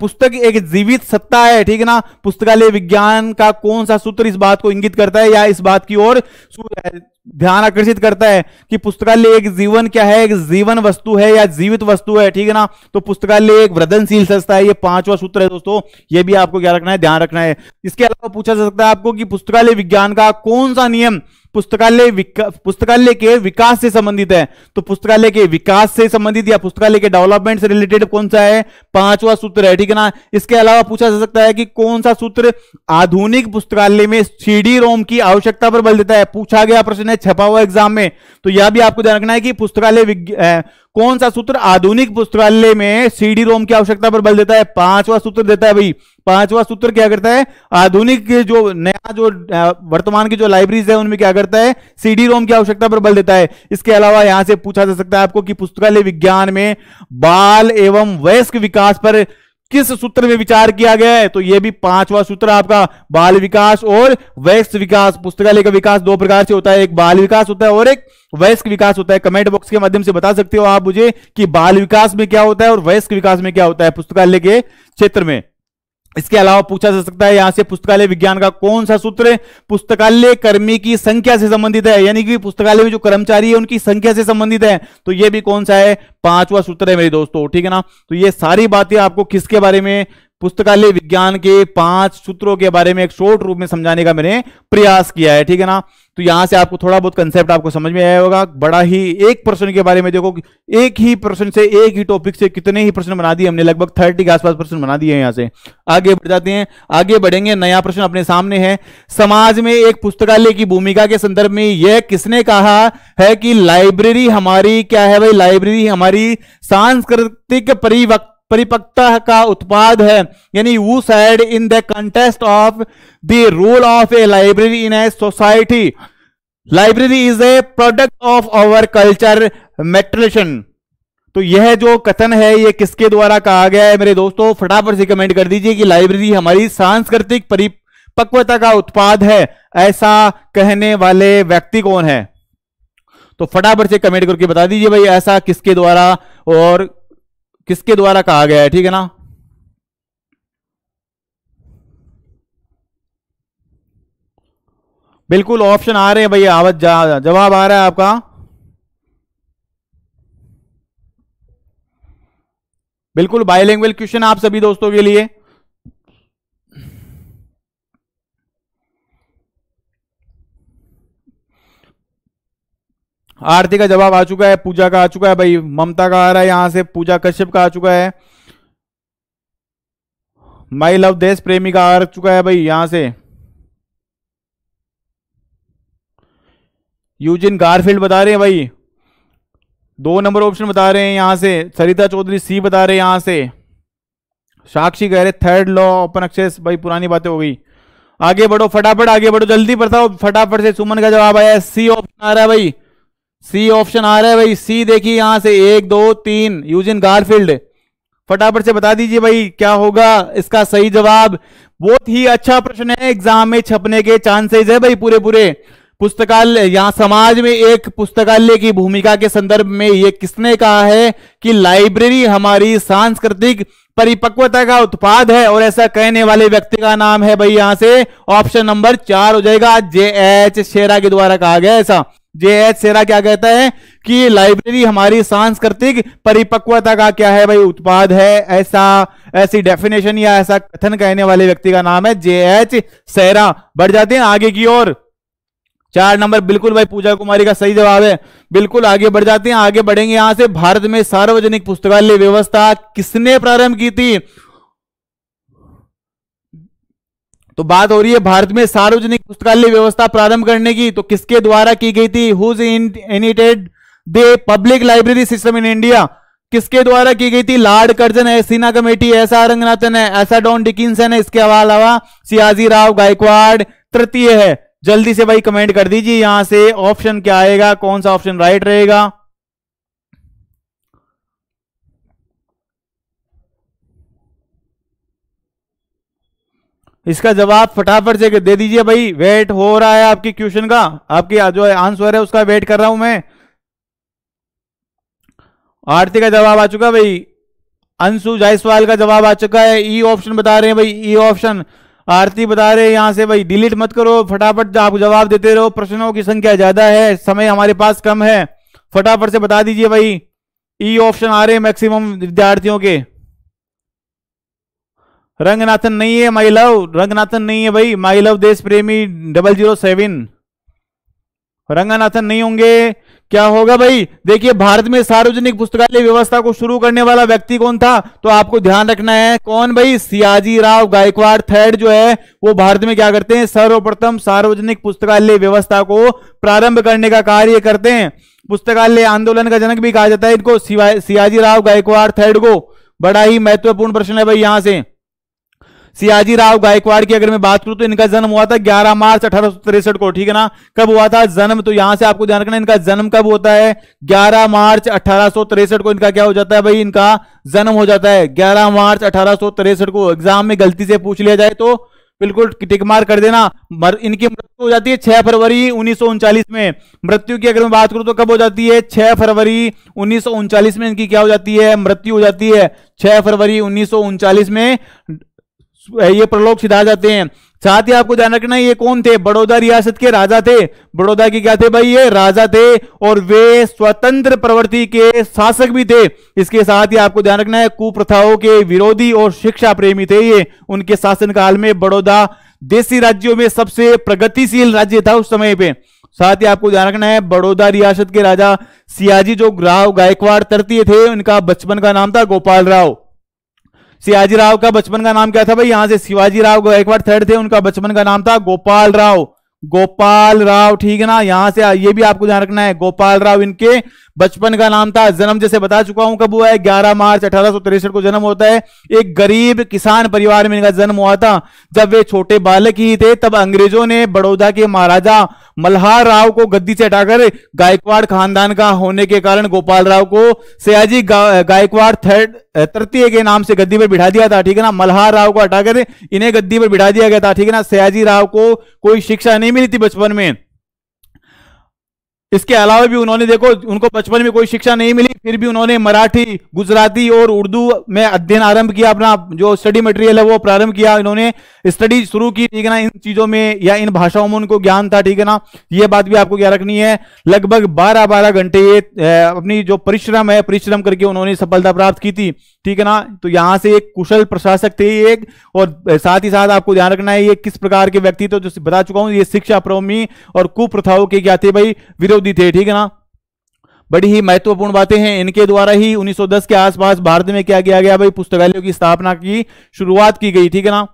Speaker 1: पुस्तक एक जीवित सत्ता है ठीक है ना पुस्तकालय विज्ञान का कौन सा सूत्र इस बात को इंगित करता है या इस बात की ओर ध्यान आकर्षित करता है कि पुस्तकालय एक जीवन क्या है एक जीवन वस्तु है या जीवित वस्तु है ठीक है ना तो पुस्तकालय एक वृदनशील संस्था है ये पांचवा सूत्र है दोस्तों ये भी आपको क्या रखना है ध्यान रखना है इसके अलावा पूछा जा सकता है आपको कि पुस्तकालय विज्ञान का कौन सा नियम पुस्तकालय पुस्तकालय के विकास से संबंधित है तो पुस्तकालय के विकास से संबंधित या पुस्तकालय के डेवलपमेंट से रिलेटेड कौन सा है पांचवा सूत्र है ठीक है ना इसके अलावा पूछा जा सकता है कि कौन सा सूत्र आधुनिक पुस्तकालय में सीडी रोम की आवश्यकता पर बल देता है पूछा गया प्रश्न है छपा हुआ एग्जाम में तो यह भी आपको ध्यान रखना है कि पुस्तकालय कौन सा सूत्र आधुनिक पुस्तकालय में सीडी रोम की आवश्यकता पर बल देता है पांचवा सूत्र देता है भाई पांचवा सूत्र क्या करता है आधुनिक जो नया जो वर्तमान की जो लाइब्रेरीज है उनमें क्या करता है सीडी रोम की आवश्यकता पर बल देता है इसके अलावा यहां से पूछा जा सकता है आपको कि पुस्तकालय विज्ञान में बाल एवं वयस्क विकास पर किस सूत्र में विचार किया गया है तो यह भी पांचवा सूत्र आपका बाल विकास और वयस्क विकास पुस्तकालय का विकास दो प्रकार से होता है एक बाल विकास होता है और एक वयस्क विकास होता है कमेंट बॉक्स के माध्यम से बता सकते हो आप मुझे कि बाल विकास में क्या होता है और वयस्क विकास में क्या होता है पुस्तकालय के क्षेत्र में इसके अलावा पूछा जा सकता है यहां से पुस्तकालय विज्ञान का कौन सा सूत्र पुस्तकालय कर्मी की संख्या से संबंधित है यानी कि पुस्तकालय में जो कर्मचारी है उनकी संख्या से संबंधित है तो यह भी कौन सा है पांचवा सूत्र है मेरे दोस्तों ठीक है ना तो ये सारी बातें आपको किसके बारे में पुस्तकालय विज्ञान के पांच सूत्रों के बारे में एक शॉर्ट रूप में समझाने का मैंने प्रयास किया है ठीक है ना तो यहां से आपको थोड़ा बहुत कंसेप्ट आपको समझ में आया होगा बड़ा ही एक प्रश्न के बारे में देखो एक ही प्रश्न से एक ही टॉपिक से कितने ही प्रश्न बना दिए हमने लगभग थर्टी के आसपास प्रश्न बना दिए हैं यहां से आगे बढ़ जाते हैं आगे बढ़ेंगे नया प्रश्न अपने सामने है समाज में एक पुस्तकालय की भूमिका के संदर्भ में यह किसने कहा है कि लाइब्रेरी हमारी क्या है भाई लाइब्रेरी हमारी सांस्कृतिक परिवक्त परिपक्वता का उत्पाद है यानी वो said in the context of the role of a library in a society library is a product of our culture maturation तो यह जो कथन है यह किसके द्वारा कहा गया है मेरे दोस्तों फटाफट से कमेंट कर दीजिए कि लाइब्रेरी हमारी सांस्कृतिक परिपक्वता का उत्पाद है ऐसा कहने वाले व्यक्ति कौन है तो फटाफट से कमेंट करके बता दीजिए भाई ऐसा किसके द्वारा और किसके द्वारा कहा गया है ठीक है ना बिल्कुल ऑप्शन आ रहे हैं भैया आवाज जवाब आ रहा है आपका बिल्कुल बायोलैंग्वेज क्वेश्चन आप सभी दोस्तों के लिए आरती का जवाब आ चुका है पूजा का आ चुका है भाई ममता का आ रहा है यहां से पूजा कश्यप का आ चुका है माई लव देश प्रेमी का आ चुका है भाई यहां से यूजिन गारफील्ड बता रहे हैं भाई दो नंबर ऑप्शन बता रहे हैं यहां से सरिता चौधरी सी बता रहे हैं यहां से साक्षी कह रहे थर्ड लॉ ओपन एक्सेस भाई पुरानी बातें हो गई आगे बढ़ो फटाफट आगे बढ़ो जल्दी बताओ फटाफट से सुमन का जवाब आया सी ऑप्शन आ रहा है भाई सी ऑप्शन आ रहा है भाई सी देखिए यहां से एक दो तीन यूजिन गारफील्ड फटाफट से बता दीजिए भाई क्या होगा इसका सही जवाब बहुत ही अच्छा प्रश्न है एग्जाम में छपने के चांसेस है भाई पूरे पूरे पुस्तकालय यहाँ समाज में एक पुस्तकालय की भूमिका के संदर्भ में ये किसने कहा है कि लाइब्रेरी हमारी सांस्कृतिक परिपक्वता का उत्पाद है और ऐसा कहने वाले व्यक्ति का नाम है भाई यहां से ऑप्शन नंबर चार हो जाएगा जे एच शेरा के द्वारा कहा गया ऐसा जे एच सेरा क्या कहता है कि लाइब्रेरी हमारी सांस्कृतिक परिपक्वता का क्या है भाई उत्पाद है ऐसा ऐसी डेफिनेशन या ऐसा कथन कहने वाले व्यक्ति का नाम है जे एच सेरा बढ़ जाते हैं आगे की ओर चार नंबर बिल्कुल भाई पूजा कुमारी का सही जवाब है बिल्कुल आगे बढ़ जाते हैं आगे बढ़ेंगे यहां से भारत में सार्वजनिक पुस्तकालय व्यवस्था किसने प्रारंभ की थी तो बात हो रही है भारत में सार्वजनिक पुस्तकालय व्यवस्था प्रारंभ करने की तो किसके द्वारा की गई थी whose the public library system in India किसके द्वारा की गई थी लॉर्ड कर्जन है सीना कमेटी एस आर रंगनाथन है एस डॉन डिकिंसन है इसके अलावा सियाजी राव गायकवाड़ तृतीय है जल्दी से भाई कमेंट कर दीजिए यहां से ऑप्शन क्या आएगा कौन सा ऑप्शन राइट रहेगा इसका जवाब फटाफट से दे दीजिए भाई वेट हो रहा है आपके क्वेश्चन का आपकी जो आंसर है उसका वेट कर रहा हूं मैं आरती का जवाब आ चुका भाई अंशु जायसवाल का जवाब आ चुका है ई e ऑप्शन बता रहे हैं भाई ई e ऑप्शन आरती बता रहे हैं यहां से भाई डिलीट मत करो फटाफट आप जवाब देते रहो प्रश्नों की संख्या ज्यादा है समय हमारे पास कम है फटाफट से बता दीजिए भाई ई e ऑप्शन आ रहे हैं मैक्सिमम विद्यार्थियों के रंगनाथन नहीं है माई लव रंगनाथन नहीं है भाई माई लव देश प्रेमी डबल जीरो सेवन रंगनाथन नहीं होंगे क्या होगा भाई देखिए भारत में सार्वजनिक पुस्तकालय व्यवस्था को शुरू करने वाला व्यक्ति कौन था तो आपको ध्यान रखना है कौन भाई सियाजी राव गायकवाड़ थर्ड जो है वो भारत में क्या करते हैं सर्वप्रथम सार्वजनिक पुस्तकालय व्यवस्था को प्रारंभ करने का कार्य करते हैं पुस्तकालय आंदोलन का जनक भी कहा जाता है इनको सियाजी राव गायकवाड़ थर्ड को बड़ा ही महत्वपूर्ण प्रश्न है भाई यहां से सियाजी राव गायकवाड़ की अगर मैं बात करूं तो इनका जन्म हुआ था 11 मार्च अठारह को ठीक है ना कब हुआ था जन्म तो यहां से आपको ध्यान रखना इनका जन्म कब होता है 11 मार्च अठारह को इनका क्या हो जाता है भाई इनका जन्म हो जाता है 11 मार्च अठारह को एग्जाम में गलती से पूछ लिया जाए तो बिल्कुल टिक मार कर देना मर, इनकी मृत्यु हो जाती है छह फरवरी उन्नीस में मृत्यु की अगर मैं बात करूं तो कब हो जाती है छह फरवरी उन्नीस में इनकी क्या हो जाती है मृत्यु हो जाती है छह फरवरी उन्नीस में ये प्रलोक सिद्धा जाते हैं साथ ही आपको ध्यान रखना ये कौन थे बड़ौदा रियासत के राजा थे बड़ौदा के क्या थे भाई ये राजा थे और वे स्वतंत्र प्रवृत्ति के शासक भी थे इसके साथ ही आपको ध्यान रखना है कुप्रथाओं के विरोधी और शिक्षा प्रेमी थे ये उनके शासन काल में बड़ौदा देशी राज्यों में सबसे प्रगतिशील राज्य था उस समय पे साथ ही आपको ध्यान रखना है बड़ौदा रियासत के राजा सियाजी जो राव गायकवाड़ तरतीय थे उनका बचपन का नाम था गोपाल राव सियाजी राव का बचपन का नाम क्या था भाई यहां से शिवाजी राव एक बार थर्ड थे उनका बचपन का नाम था गोपाल राव गोपाल राव ठीक है ना यहां से ये भी आपको ध्यान रखना है गोपाल राव इनके बचपन का नाम था जन्म जैसे बता चुका हूं कब हुआ है 11 मार्च अठारह को जन्म होता है एक गरीब किसान परिवार में इनका जन्म हुआ था जब वे छोटे बालक ही थे तब अंग्रेजों ने बड़ौदा के महाराजा मल्हार राव को गद्दी से हटाकर गायकवाड़ खानदान का होने के कारण गोपाल राव को सयाजी गायकवाड़ थर्ड तृतीय के नाम से गद्दी पर बिठा दिया था ठीक है ना मल्हार राव को हटाकर इन्हें गद्दी पर बिठा दिया गया था ठीक है ना सयाजी राव को कोई शिक्षा नहीं मिली थी बचपन में इसके अलावा भी उन्होंने देखो उनको बचपन में कोई शिक्षा नहीं मिली फिर भी उन्होंने मराठी गुजराती और उर्दू में अध्ययन आरंभ किया अपना जो स्टडी मटेरियल है वो प्रारंभ किया इन्होंने स्टडी शुरू की ठीक है ना इन चीजों में या इन भाषाओं में उनको ज्ञान था ठीक है ना ये बात भी आपको क्या रखनी है लगभग बारह बारह घंटे ये अपनी जो परिश्रम है परिश्रम करके उन्होंने सफलता प्राप्त की थी ठीक है ना तो यहाँ से एक कुशल प्रशासक थे एक और साथ ही साथ आपको ध्यान रखना है ये किस प्रकार के व्यक्ति तो जो बता चुका हूं ये शिक्षा प्रोमी और कुप्रथाओं के क्या थे भाई विरोधी थे ठीक है ना बड़ी ही महत्वपूर्ण बातें हैं इनके द्वारा ही 1910 के आसपास भारत में क्या किया गया भाई पुस्तकालयों की स्थापना की शुरुआत की गई ठीक है ना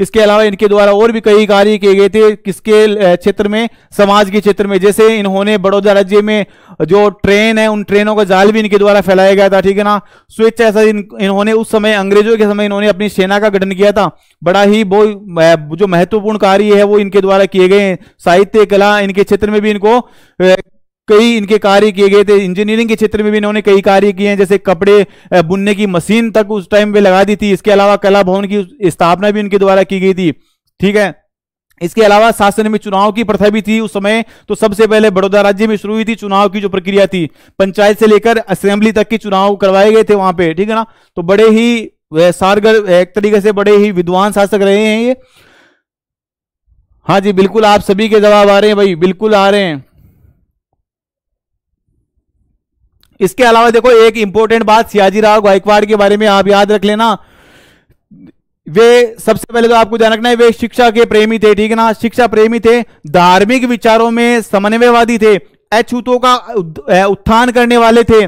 Speaker 1: इसके अलावा इनके द्वारा और भी कई कार्य किए गए थे किसके क्षेत्र में समाज के क्षेत्र में जैसे इन्होंने बड़ौदा राज्य में जो ट्रेन है उन ट्रेनों का जाल भी इनके द्वारा फैलाया गया था ठीक है ना स्वेच्छा ऐसा इन्होंने उस समय अंग्रेजों के समय इन्होंने अपनी सेना का गठन किया था बड़ा ही वो जो महत्वपूर्ण कार्य है वो इनके द्वारा किए गए साहित्य कला इनके क्षेत्र में भी इनको कई इनके कार्य किए गए थे इंजीनियरिंग के क्षेत्र में भी इन्होंने कई कार्य किए हैं जैसे कपड़े बुनने की मशीन तक उस टाइम पे लगा दी थी इसके अलावा कला भवन की स्थापना भी इनके द्वारा की गई थी ठीक है इसके अलावा शासन में चुनाव की प्रथा भी थी उस समय तो सबसे पहले बड़ौदा राज्य में शुरू हुई थी चुनाव की जो प्रक्रिया थी पंचायत से लेकर असेंबली तक के चुनाव करवाए गए थे वहां पे ठीक है ना तो बड़े ही सारगर एक तरीके से बड़े ही विद्वान शासक रहे हैं ये हाँ जी बिल्कुल आप सभी के जवाब आ रहे हैं भाई बिल्कुल आ रहे हैं इसके अलावा देखो एक इंपॉर्टेंट बात सियाजीराव गायकवाड़ के बारे में आप याद रख लेना वे सबसे पहले तो आपको ध्यान रखना है वे शिक्षा के प्रेमी थे ठीक है ना शिक्षा प्रेमी थे धार्मिक विचारों में समन्वयवादी थे अछूतों का उत्थान करने वाले थे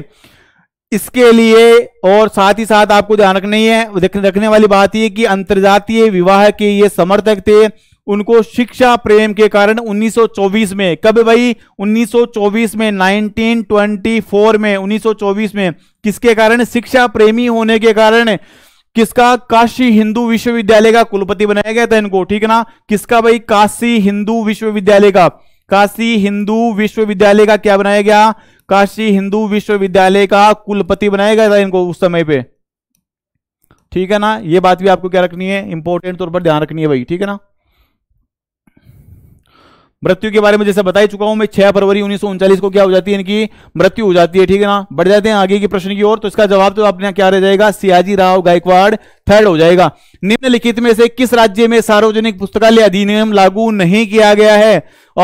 Speaker 1: इसके लिए और साथ ही साथ आपको ध्यान रखना है रखने वाली बात यह कि अंतर्जातीय विवाह के ये समर्थक थे उनको शिक्षा प्रेम के कारण 1924 में कब भाई 1924 में 1924 में 1924 में किसके कारण शिक्षा प्रेमी होने के कारण किसका काशी हिंदू विश्वविद्यालय का कुलपति बनाया गया था इनको ठीक है ना किसका भाई काशी हिंदू विश्वविद्यालय का काशी हिंदू विश्वविद्यालय का क्या बनाया गया काशी हिंदू विश्वविद्यालय का कुलपति बनाया गया था इनको उस समय पे ठीक है ना ये बात भी आपको क्या रखनी है इंपॉर्टेंट तौर पर ध्यान रखनी है भाई ठीक है ना मृत्यु के बारे में जैसे बता ही चुका हूं मैं छह फरवरी उन्नीस को क्या हो जाती है इनकी मृत्यु हो जाती है ठीक है ना बढ़ जाते हैं आगे के प्रश्न की ओर तो इसका जवाब तो आपने क्या रह जाएगा सियाजी राव गायकवाड़ थर्ड हो जाएगा निम्नलिखित में से किस राज्य में सार्वजनिक पुस्तकालय अधिनियम लागू नहीं किया गया है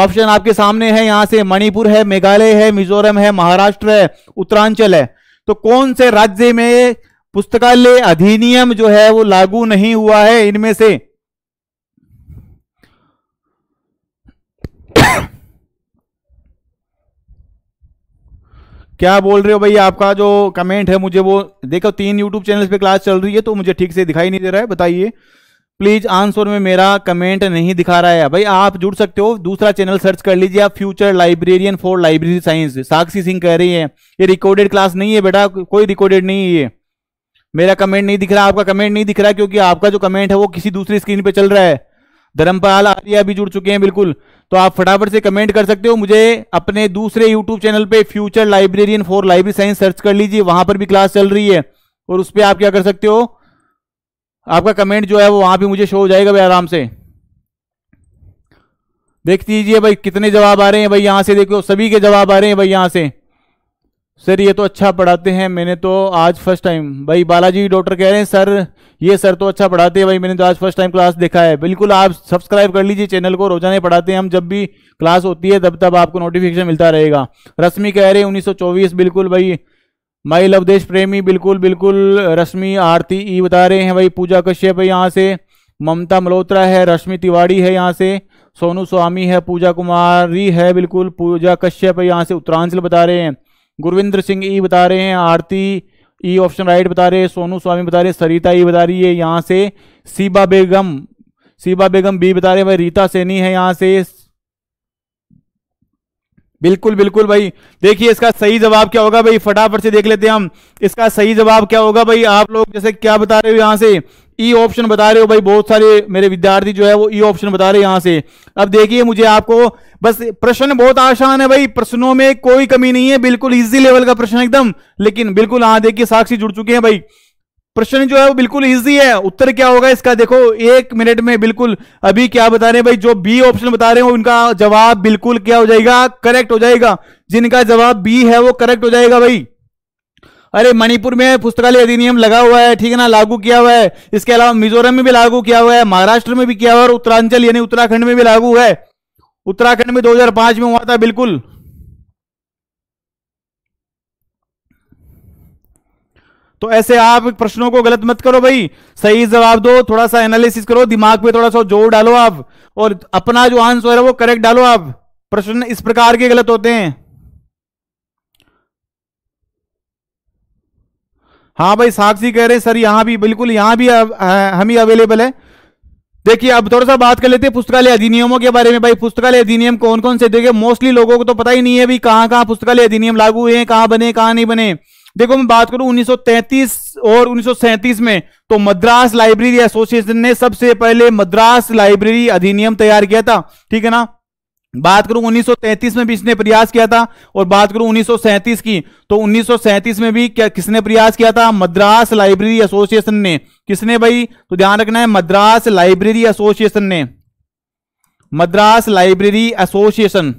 Speaker 1: ऑप्शन आपके सामने है यहां से मणिपुर है मेघालय है मिजोरम है महाराष्ट्र है उत्तरांचल है तो कौन से राज्य में पुस्तकालय अधिनियम जो है वो लागू नहीं हुआ है इनमें से क्या बोल रहे हो भाई आपका जो कमेंट है मुझे वो देखो तीन यूट्यूब चैनल पे क्लास चल रही है तो मुझे ठीक से दिखाई नहीं दे रहा है बताइए प्लीज आंसर में मेरा कमेंट नहीं दिखा रहा है भाई आप जुड़ सकते हो दूसरा चैनल सर्च कर लीजिए आप future librarian for library science Sakshi Singh कह रही है ये रिकॉर्डेड क्लास नहीं है बेटा कोई रिकॉर्डेड नहीं है ये मेरा कमेंट नहीं दिख रहा आपका कमेंट नहीं दिख रहा क्योंकि आपका जो कमेंट है वो किसी दूसरी स्क्रीन पर चल रहा है धर्मपाल आर्या भी जुड़ चुके हैं बिल्कुल तो आप फटाफट से कमेंट कर सकते हो मुझे अपने दूसरे यूट्यूब चैनल पे future librarian for library science search कर लीजिए वहां पर भी क्लास चल रही है और उस पर आप क्या कर सकते हो आपका कमेंट जो है वो वहां भी मुझे शो हो जाएगा भाई आराम से देख लीजिए भाई कितने जवाब आ रहे हैं भाई यहां से देखो सभी के जवाब आ रहे हैं भाई यहां से सर ये तो अच्छा पढ़ाते हैं मैंने तो आज फर्स्ट टाइम भाई बालाजी डॉक्टर कह रहे हैं सर ये सर तो अच्छा पढ़ाते हैं भाई मैंने तो आज फर्स्ट टाइम क्लास देखा है बिल्कुल आप सब्सक्राइब कर लीजिए चैनल को रोजाना पढ़ाते हैं हम जब भी क्लास होती है तब तब आपको नोटिफिकेशन मिलता रहेगा रश्मि कह रहे हैं उन्नीस बिल्कुल भाई माई लव देश प्रेमी बिल्कुल बिल्कुल रश्मि आरती ई बता रहे हैं भाई पूजा कश्यप है यहाँ से ममता मल्होत्रा है रश्मि तिवाड़ी है यहाँ से सोनू स्वामी है पूजा कुमारी है बिल्कुल पूजा कश्यप है यहाँ से उत्तरांचल बता रहे हैं गुरविंद्र सिंह ई बता रहे हैं आरती ई ऑप्शन राइट बता रहे हैं सोनू स्वामी बता रहे हैं सरिता ई बता रही है यहाँ से सीबा बेगम सीबा बेगम बी बता रहे हैं भाई रीता सैनी है यहाँ से बिल्कुल बिल्कुल भाई देखिए इसका सही जवाब क्या होगा भाई फटाफट से देख लेते हैं हम इसका सही जवाब क्या होगा भाई आप लोग जैसे क्या बता रहे हो यहाँ से ई e ऑप्शन बता रहे हो भाई बहुत सारे मेरे विद्यार्थी जो है वो ई e ऑप्शन बता रहे हैं यहां से अब देखिए मुझे आपको बस प्रश्न बहुत आसान है भाई प्रश्नों में कोई कमी नहीं है बिल्कुल इजी लेवल का प्रश्न एकदम लेकिन बिल्कुल हाँ देखिए साक्षी जुड़ चुके हैं भाई प्रश्न जो है वो बिल्कुल इजी है उत्तर क्या होगा इसका देखो एक मिनट में बिल्कुल अभी क्या बता रहे हैं भाई जो बी ऑप्शन बता रहे हो उनका जवाब बिल्कुल क्या हो जाएगा करेक्ट हो जाएगा जिनका जवाब बी है वो करेक्ट हो जाएगा भाई अरे मणिपुर में पुस्तकालय अधिनियम लगा हुआ है ठीक है ना लागू किया हुआ है इसके अलावा मिजोरम में भी लागू किया हुआ है महाराष्ट्र में भी किया हुआ है और उत्तरांचल यानी उत्तराखंड में भी लागू है उत्तराखंड में 2005 में हुआ था बिल्कुल तो ऐसे आप प्रश्नों को गलत मत करो भाई सही जवाब दो थोड़ा सा एनालिसिस करो दिमाग पे थोड़ा सा जोर डालो आप और अपना जो आंसर है वो करेक्ट डालो आप प्रश्न इस प्रकार के गलत होते हैं हाँ भाई साक्षी कह रहे हैं सर यहाँ भी बिल्कुल यहाँ भी हम ही अवेलेबल है देखिए अब थोड़ा सा बात कर लेते हैं पुस्तकालय अधिनियमों के बारे में भाई पुस्तकालय अधिनियम कौन कौन से देखिए मोस्टली लोगों को तो पता ही नहीं है भी कहाँ कहाँ पुस्तकालय अधिनियम लागू हुए हैं कहाँ बने कहाँ नहीं बने देखो मैं बात करूं 1933 और 1937 में तो मद्रास लाइब्रेरी एसोसिएशन ने सबसे पहले मद्रास लाइब्रेरी अधिनियम तैयार किया था ठीक है ना बात करूं 1933 में भी इसने प्रयास किया था और बात करूं 1937 की तो 1937 में भी क्या किसने प्रयास किया था मद्रास लाइब्रेरी एसोसिएशन ने किसने भाई तो ध्यान रखना है मद्रास लाइब्रेरी एसोसिएशन ने Madras library association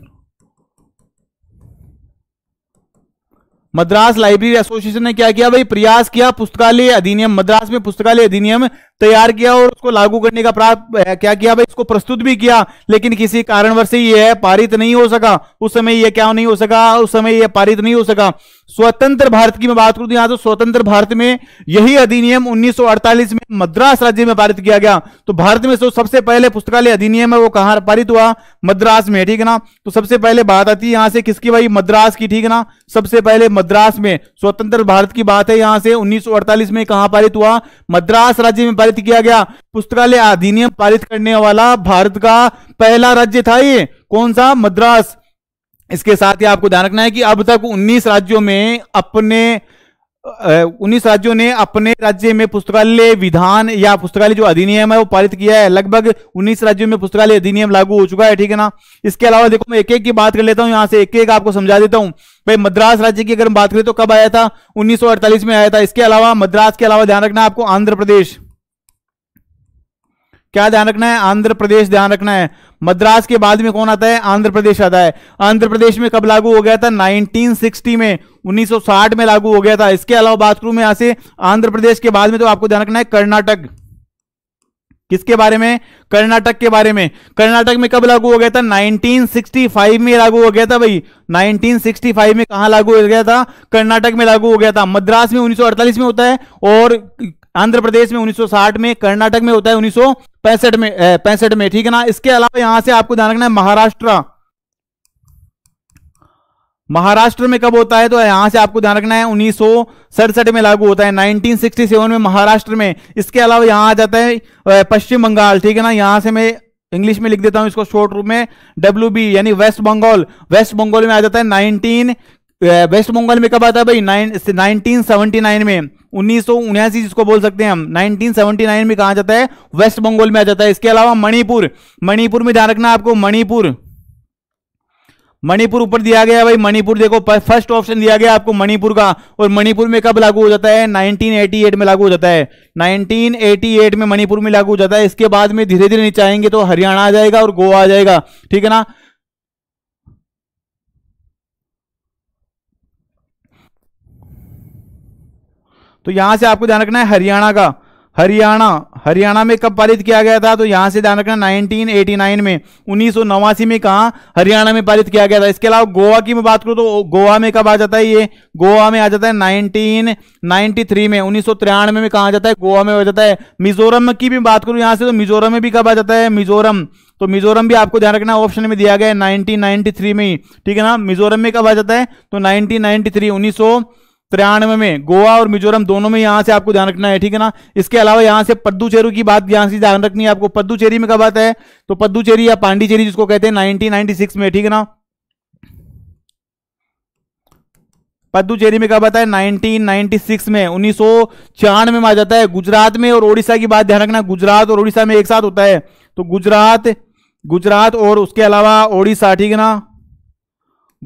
Speaker 1: Madras library association ने क्या किया भाई प्रयास किया पुस्तकालय अधिनियम मद्रास में पुस्तकालय अधिनियम तैयार किया और उसको लागू करने का प्राप्त क्या किया भाई इसको प्रस्तुत भी किया लेकिन किसी कारणवश यह पारित नहीं हो सका उस समय यह क्या नहीं हो सका उस समय यह पारित नहीं हो सका स्वतंत्र भारत की मैं बात करूं तो यहां तो स्वतंत्र भारत में यही अधिनियम 1948 में मद्रास राज्य में पारित किया गया तो भारत में जो सबसे पहले पुस्तकालय अधिनियम है वो कहां पारित हुआ मद्रास में ठीक है ना तो सबसे पहले बात आती है यहां से किसकी भाई मद्रास की ठीक है ना सबसे पहले मद्रास में स्वतंत्र भारत की बात है यहां से उन्नीस में कहा पारित हुआ मद्रास राज्य में पारित किया गया पुस्तकालय अधिनियम पारित करने वाला भारत का पहला राज्य था ये कौन सा मद्रास इसके साथ ही आपको ध्यान रखना है कि अब तक 19 राज्यों में अपने उन्नीस राज्यों ने अपने राज्य में पुस्तकालय विधान या पुस्तकालय जो अधिनियम है वो पारित किया है लगभग उन्नीस राज्यों में पुस्तकालय अधिनियम लागू हो चुका है ठीक है ना इसके अलावा देखो मैं एक एक की बात कर लेता हूँ यहाँ से एक एक आपको समझा देता हूँ भाई मद्रास राज्य की अगर हम बात करें तो कब आया था उन्नीस में आया था इसके अलावा मद्रास के अलावा ध्यान रखना आपको आंध्र प्रदेश क्या ध्यान रखना है आंध्र प्रदेश ध्यान रखना है मद्रास के बाद में कौन आता है आंध्र प्रदेश आता है आंध्र प्रदेश में कब लागू हो गया था 1960 में 1960 में लागू हो गया था इसके अलावा बात करूं मैं यहां से आंध्र प्रदेश के बाद में तो आपको ध्यान रखना है कर्नाटक किसके बारे में कर्नाटक के बारे में कर्नाटक में कब लागू हो गया था 1965 में लागू हो गया था भाई 1965 में कहा लागू हो गया था कर्नाटक में लागू हो गया था मद्रास में 1948 में होता है और आंध्र प्रदेश में 1960 में कर्नाटक में होता है उन्नीस में पैंसठ में ठीक है ना इसके अलावा यहां से आपको ध्यान रखना है महाराष्ट्र महाराष्ट्र में कब होता है तो यहां से आपको ध्यान रखना है उन्नीस में लागू होता है 1967 में महाराष्ट्र में इसके अलावा यहां आ जाता है पश्चिम बंगाल ठीक है ना यहां से मैं इंग्लिश में लिख देता हूं इसको शॉर्ट रूप में डब्ल्यू यानी वेस्ट बंगाल वेस्ट बंगाल में आ जाता है नाइनटीन तो, वेस्ट बंगाल में कब आता है भाई नाइनटीन में उन्नीस सौ उन्यासी जिसको बोल सकते हैं हम 1979 में कहा जाता है वेस्ट बंगाल में आ जाता है इसके अलावा मणिपुर मणिपुर में ध्यान रखना आपको मणिपुर मणिपुर ऊपर दिया गया भाई मणिपुर देखो फर्स्ट ऑप्शन दिया गया आपको मणिपुर का और मणिपुर में कब लागू हो जाता है 1988 में लागू हो जाता है 1988 में मणिपुर में लागू हो जाता है इसके बाद में धीरे धीरे नीचे आएंगे तो हरियाणा आ जाएगा और गोवा आ जाएगा ठीक है ना तो यहां से आपको ध्यान रखना है हरियाणा का हरियाणा हरियाणा में कब पारित किया गया था तो यहां से ध्यान रखना 1989 में उन्नीस में कहा हरियाणा में पारित किया गया था इसके अलावा गोवा की मैं बात करूं तो गोवा में कब आ जाता है ये गोवा में आ जाता है 1993 में उन्नीस में, में कहा आ जाता है गोवा में आ जाता है मिजोरम की भी बात करूं यहां से तो मिजोरम में भी कब आ जाता है मिजोरम तो मिजोरम भी आपको ध्यान रखना ऑप्शन में दिया गया है 1993 में ही ठीक है ना मिजोरम में कब आ जाता है तो 1993 1993 तिरानवे में गोवा और मिजोरम दोनों में यहां से आपको ध्यान रखना है ठीक है ना इसके अलावा यहां से पद्दुचेरी की बात यहां से ध्यान रखनी है आपको पद्दुचेरी में कब आता है तो पद्दुचेरी या पांडिचेरी जिसको कहते हैं 1996 में ठीक है ना पद्दुचेरी में कब आता है 1996 में उन्नीस में आ जाता है गुजरात में और ओडिशा की बात ध्यान रखना गुजरात और ओडिशा में एक साथ होता है तो गुजरात गुजरात और उसके अलावा ओडिशा ठीक है ना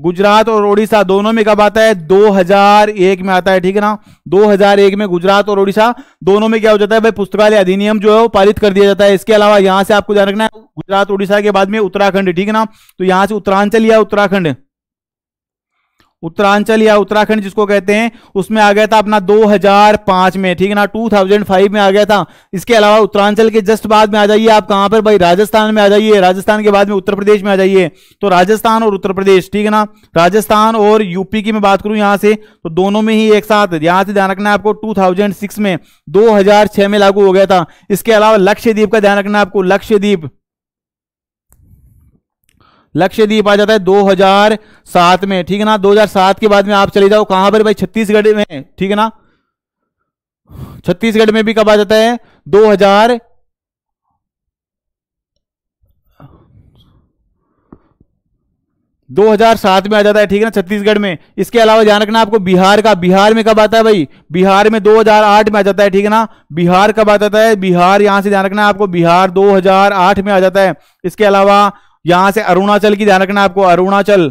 Speaker 1: गुजरात और ओडिशा दोनों में कब आता है 2001 में आता है ठीक है ना 2001 में गुजरात और ओडिशा दोनों में क्या हो जाता है भाई पुस्तकालय अधिनियम जो है वो पारित कर दिया जाता है इसके अलावा यहां से आपको ध्यान रखना है गुजरात ओडिशा के बाद में उत्तराखंड ठीक है ना तो यहां से उत्तरांचल या उत्तराखंड उत्तरांचल या उत्तराखंड जिसको कहते हैं उसमें आ गया था अपना 2005 में ठीक है ना 2005 में आ गया था इसके अलावा उत्तरांचल के जस्ट बाद में आ जाइए आप कहां पर भाई राजस्थान में आ जाइए राजस्थान के बाद में उत्तर प्रदेश में आ जाइए तो राजस्थान और उत्तर प्रदेश ठीक है ना राजस्थान और यूपी की मैं बात करूं यहां से तो दोनों में ही एक साथ यहां से ध्यान रखना है आपको टू में दो में लागू हो गया था इसके अलावा लक्ष्यद्वीप का ध्यान रखना है आपको लक्ष्यद्वीप लक्षद्वीप आ जाता है 2007 में ठीक है ना 2007 के बाद में आप चले जाओ कहां पर भाई छत्तीसगढ़ में ठीक है ना छत्तीसगढ़ में भी कब आ जाता है 2000 2007 में आ जाता है ठीक है ना छत्तीसगढ़ में इसके अलावा ध्यान रखना आपको बिहार का बिहार में कब आता है भाई बिहार में 2008 में आ जाता है ठीक है ना बिहार कब आ जाता है बिहार यहां से ध्यान रखना आपको बिहार आठ में आ जाता है इसके अलावा यहां से अरुणाचल की ध्यान रखना आपको अरुणाचल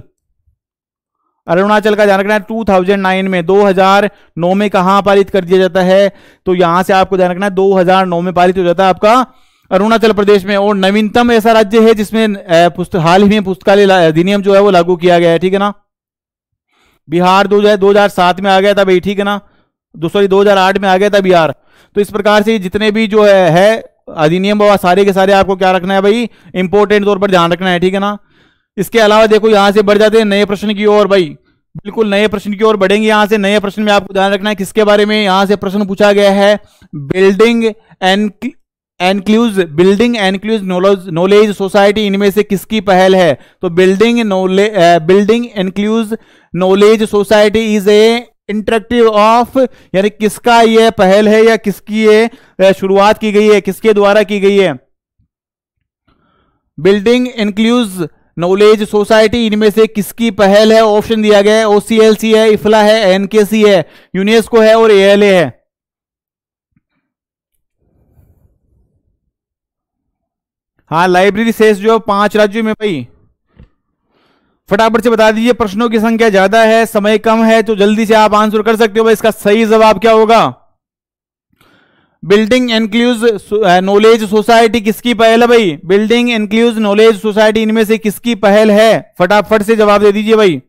Speaker 1: अरुणाचल का ध्यान रखना है 2009 में 2009 में कहां पारित कर दिया जाता है तो यहां से आपको ध्यान रखना है 2009 में पारित हो जाता है आपका अरुणाचल प्रदेश में और नवीनतम ऐसा राज्य है जिसमें हाल ही में पुस्तकालय अधिनियम जो है वो लागू किया गया है ठीक है ना बिहार दो जो है दो में आ गया था भाई ठीक है ना दो सॉरी आठ में आ गया था बिहार तो इस प्रकार से जितने भी जो है, है अधिनियम बाबा सारे के सारे आपको क्या रखना है भाई इंपॉर्टेंट तौर पर ध्यान रखना है ठीक है ना इसके अलावा देखो यहां से बढ़ जाते हैं नए प्रश्न की ओर भाई बिल्कुल नए प्रश्न की ओर बढ़ेंगे यहां से नए प्रश्न में आपको ध्यान रखना है किसके बारे में यहां से प्रश्न पूछा गया है building and inclusive building inclusive knowledge knowledge society इनमें से किसकी पहल है तो building building inclusive knowledge society is a interactive of यानी किसका ये पहल है या किसकी ये शुरुआत की गई है किसके द्वारा की गई है बिल्डिंग इंक्लूज नॉलेज सोसाइटी इनमें से किसकी पहल है ऑप्शन दिया गया है ओसीएलसी है इफला है एनकेसी है यूनेस्को है और एएलए है हाँ लाइब्रेरी सेस जो पांच राज्यों में भाई फटाफट से बता दीजिए प्रश्नों की संख्या ज्यादा है समय कम है तो जल्दी से आप आंसर कर सकते हो भाई इसका सही जवाब क्या होगा बिल्डिंग एनक्लूज नॉलेज सोसाइटी किसकी पहल है भाई बिल्डिंग इनक्लूज नॉलेज सोसाइटी इनमें से किसकी पहल है फटाफट से जवाब दे दीजिए भाई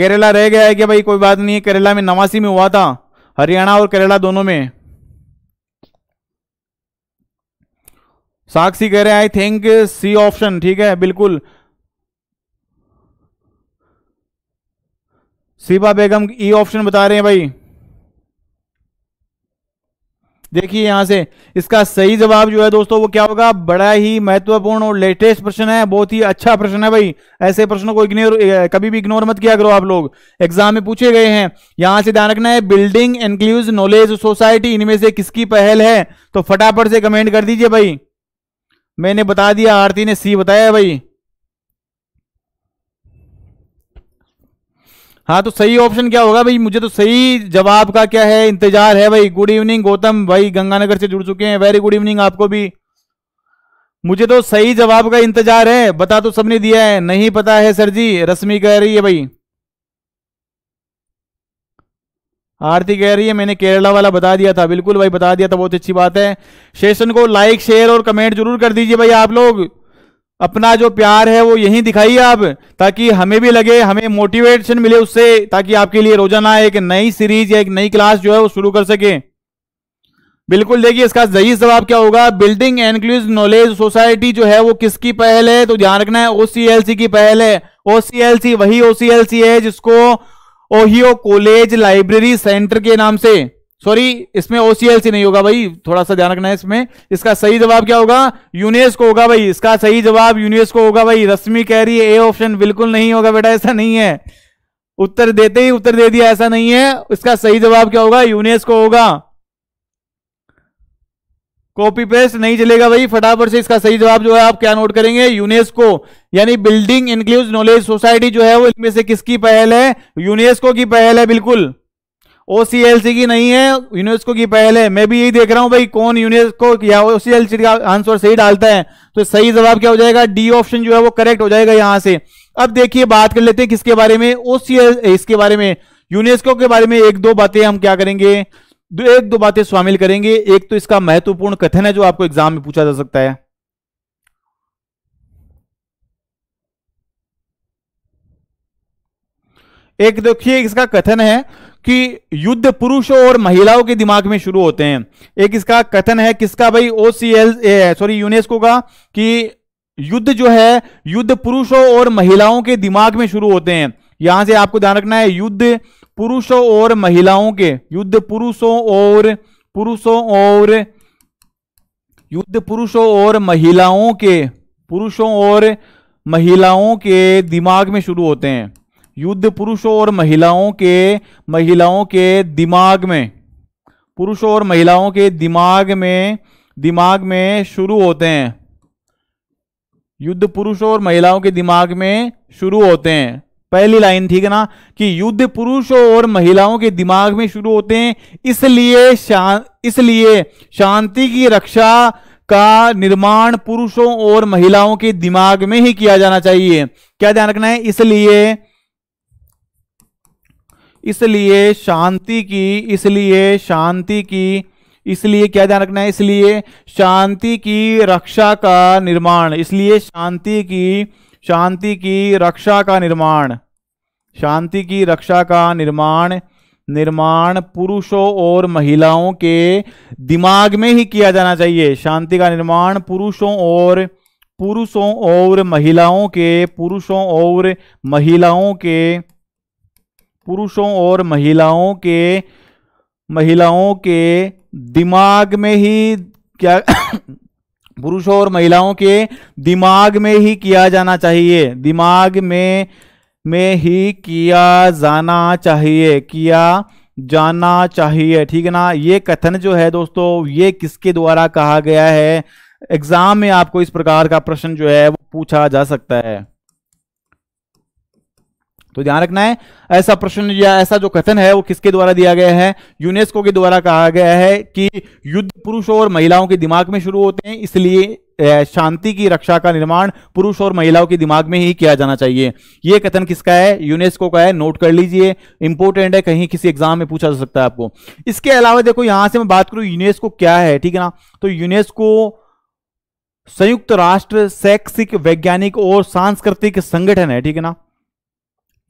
Speaker 1: केरला रह गया है क्या भाई कोई बात नहीं है केरला में नवासी में हुआ था हरियाणा और केरला दोनों में साक्षी कह रहे हैं आई थिंक सी ऑप्शन ठीक है बिल्कुल सीबा बेगम ई e ऑप्शन बता रहे हैं भाई देखिए यहां से इसका सही जवाब जो है दोस्तों वो क्या होगा बड़ा ही महत्वपूर्ण और लेटेस्ट प्रश्न है बहुत ही अच्छा प्रश्न है भाई ऐसे प्रश्नों को इग्नोर कभी भी इग्नोर मत किया करो आप लोग एग्जाम में पूछे गए हैं यहां से ध्यान रखना है बिल्डिंग इंक्लूज नॉलेज सोसाइटी इनमें से किसकी पहल है तो फटाफट से कमेंट कर दीजिए भाई मैंने बता दिया आरती ने सी बताया भाई हाँ तो सही ऑप्शन क्या होगा भाई मुझे तो सही जवाब का क्या है इंतजार है भाई गुड इवनिंग गौतम भाई गंगानगर से जुड़ चुके हैं वेरी गुड इवनिंग आपको भी मुझे तो सही जवाब का इंतजार है बता तो सबने दिया है नहीं पता है सर जी रश्मि कह रही है भाई आरती कह रही है मैंने केरला वाला बता दिया था बिल्कुल भाई बता दिया था बहुत अच्छी बात है सेशन को लाइक शेयर और कमेंट जरूर कर दीजिए भाई आप लोग अपना जो प्यार है वो यहीं दिखाइए आप ताकि हमें भी लगे हमें मोटिवेशन मिले उससे ताकि आपके लिए रोजाना एक नई सीरीज या एक नई क्लास जो है वो शुरू कर सके बिल्कुल देखिए इसका सही जवाब क्या होगा बिल्डिंग एनक्लूज नॉलेज सोसाइटी जो है वो किसकी पहल है तो ध्यान रखना है ओसीएलसी की पहल है ओसीएलसी वही ओसीएलसी है जिसको ओहियो कॉलेज लाइब्रेरी सेंटर के नाम से सॉरी इसमें ओसीएलसी नहीं होगा भाई थोड़ा सा ध्यान रखना है इसमें इसका सही जवाब क्या होगा यूनेस्को होगा भाई इसका सही जवाब यूनेस्को होगा भाई रश्मि कह रही है ए ऑप्शन बिल्कुल नहीं होगा बेटा ऐसा नहीं है उत्तर देते ही उत्तर दे दिया ऐसा नहीं है इसका सही जवाब क्या होगा यूनेस्को होगा कॉपी पेस्ट नहीं चलेगा भाई फटाफट से इसका सही जवाब जो है आप क्या नोट करेंगे यूनेस्को यानी बिल्डिंग इंक्लूज नॉलेज सोसाइटी जो है वो इनमें से किसकी पहल है यूनेस्को की पहल है बिल्कुल ओसीएलसी की नहीं है यूनेस्को की पहल है मैं भी यही देख रहा हूं भाई कौन यूनेस्को या ओसीएलसी का आंसर सही डालता है तो सही जवाब क्या हो जाएगा डी ऑप्शन जो है वो करेक्ट हो जाएगा यहां से अब देखिए बात कर लेते हैं किसके बारे में ओसीएल इसके बारे में यूनेस्को के बारे में एक दो बातें हम क्या करेंगे दो एक दो बातें शामिल करेंगे एक तो इसका महत्वपूर्ण कथन है जो आपको एग्जाम में पूछा जा सकता है एक देखिए इसका कथन है कि युद्ध पुरुषों और महिलाओं के दिमाग में शुरू होते हैं एक इसका कथन है किसका भाई O C L sorry UNESCO का कि युद्ध जो है युद्ध पुरुषों और महिलाओं के दिमाग में शुरू होते हैं यहां से आपको ध्यान रखना है युद्ध पुरुषों और महिलाओं के युद्ध पुरुषों और पुरुषों और युद्ध पुरुषों और महिलाओं के पुरुषों और महिलाओं के दिमाग में शुरू होते हैं युद्ध पुरुषों और महिलाओं के महिलाओं के दिमाग में पुरुषों और महिलाओं के दिमाग में दिमाग में शुरू होते हैं युद्ध पुरुषों और महिलाओं के दिमाग में शुरू होते हैं पहली लाइन ठीक है ना कि युद्ध पुरुषों और महिलाओं के दिमाग में शुरू होते हैं इसलिए शां, इसलिए शांति की रक्षा का निर्माण पुरुषों और महिलाओं के दिमाग में ही किया जाना चाहिए क्या ध्यान रखना है इसलिए इसलिए शांति की इसलिए शांति की इसलिए क्या ध्यान रखना है इसलिए शांति की रक्षा का निर्माण इसलिए शांति की शांति की रक्षा का निर्माण शांति की रक्षा का निर्माण निर्माण पुरुषों और महिलाओं के दिमाग में ही किया जाना चाहिए शांति का निर्माण पुरुषों और पुरुषों और महिलाओं के पुरुषों और महिलाओं के पुरुषों और महिलाओं के महिलाओं के दिमाग में ही क्या पुरुषों और महिलाओं के दिमाग में ही किया जाना चाहिए दिमाग में में ही किया जाना चाहिए किया जाना चाहिए ठीक है ना ये कथन जो है दोस्तों ये किसके द्वारा कहा गया है एग्जाम में आपको इस प्रकार का प्रश्न जो है वो पूछा जा सकता है तो ध्यान रखना है ऐसा प्रश्न या ऐसा जो कथन है वो किसके द्वारा दिया गया है यूनेस्को के द्वारा कहा गया है कि युद्ध पुरुषों और महिलाओं के दिमाग में शुरू होते हैं इसलिए शांति की रक्षा का निर्माण पुरुष और महिलाओं के दिमाग में ही किया जाना चाहिए यह कथन किसका है यूनेस्को का है नोट कर लीजिए इंपोर्टेंट है कहीं किसी एग्जाम में पूछा जा सकता है आपको इसके अलावा देखो यहां से मैं बात करूं यूनेस्को क्या है ठीक है ना तो यूनेस्को संयुक्त राष्ट्र शैक्षिक वैज्ञानिक और सांस्कृतिक संगठन है ठीक है ना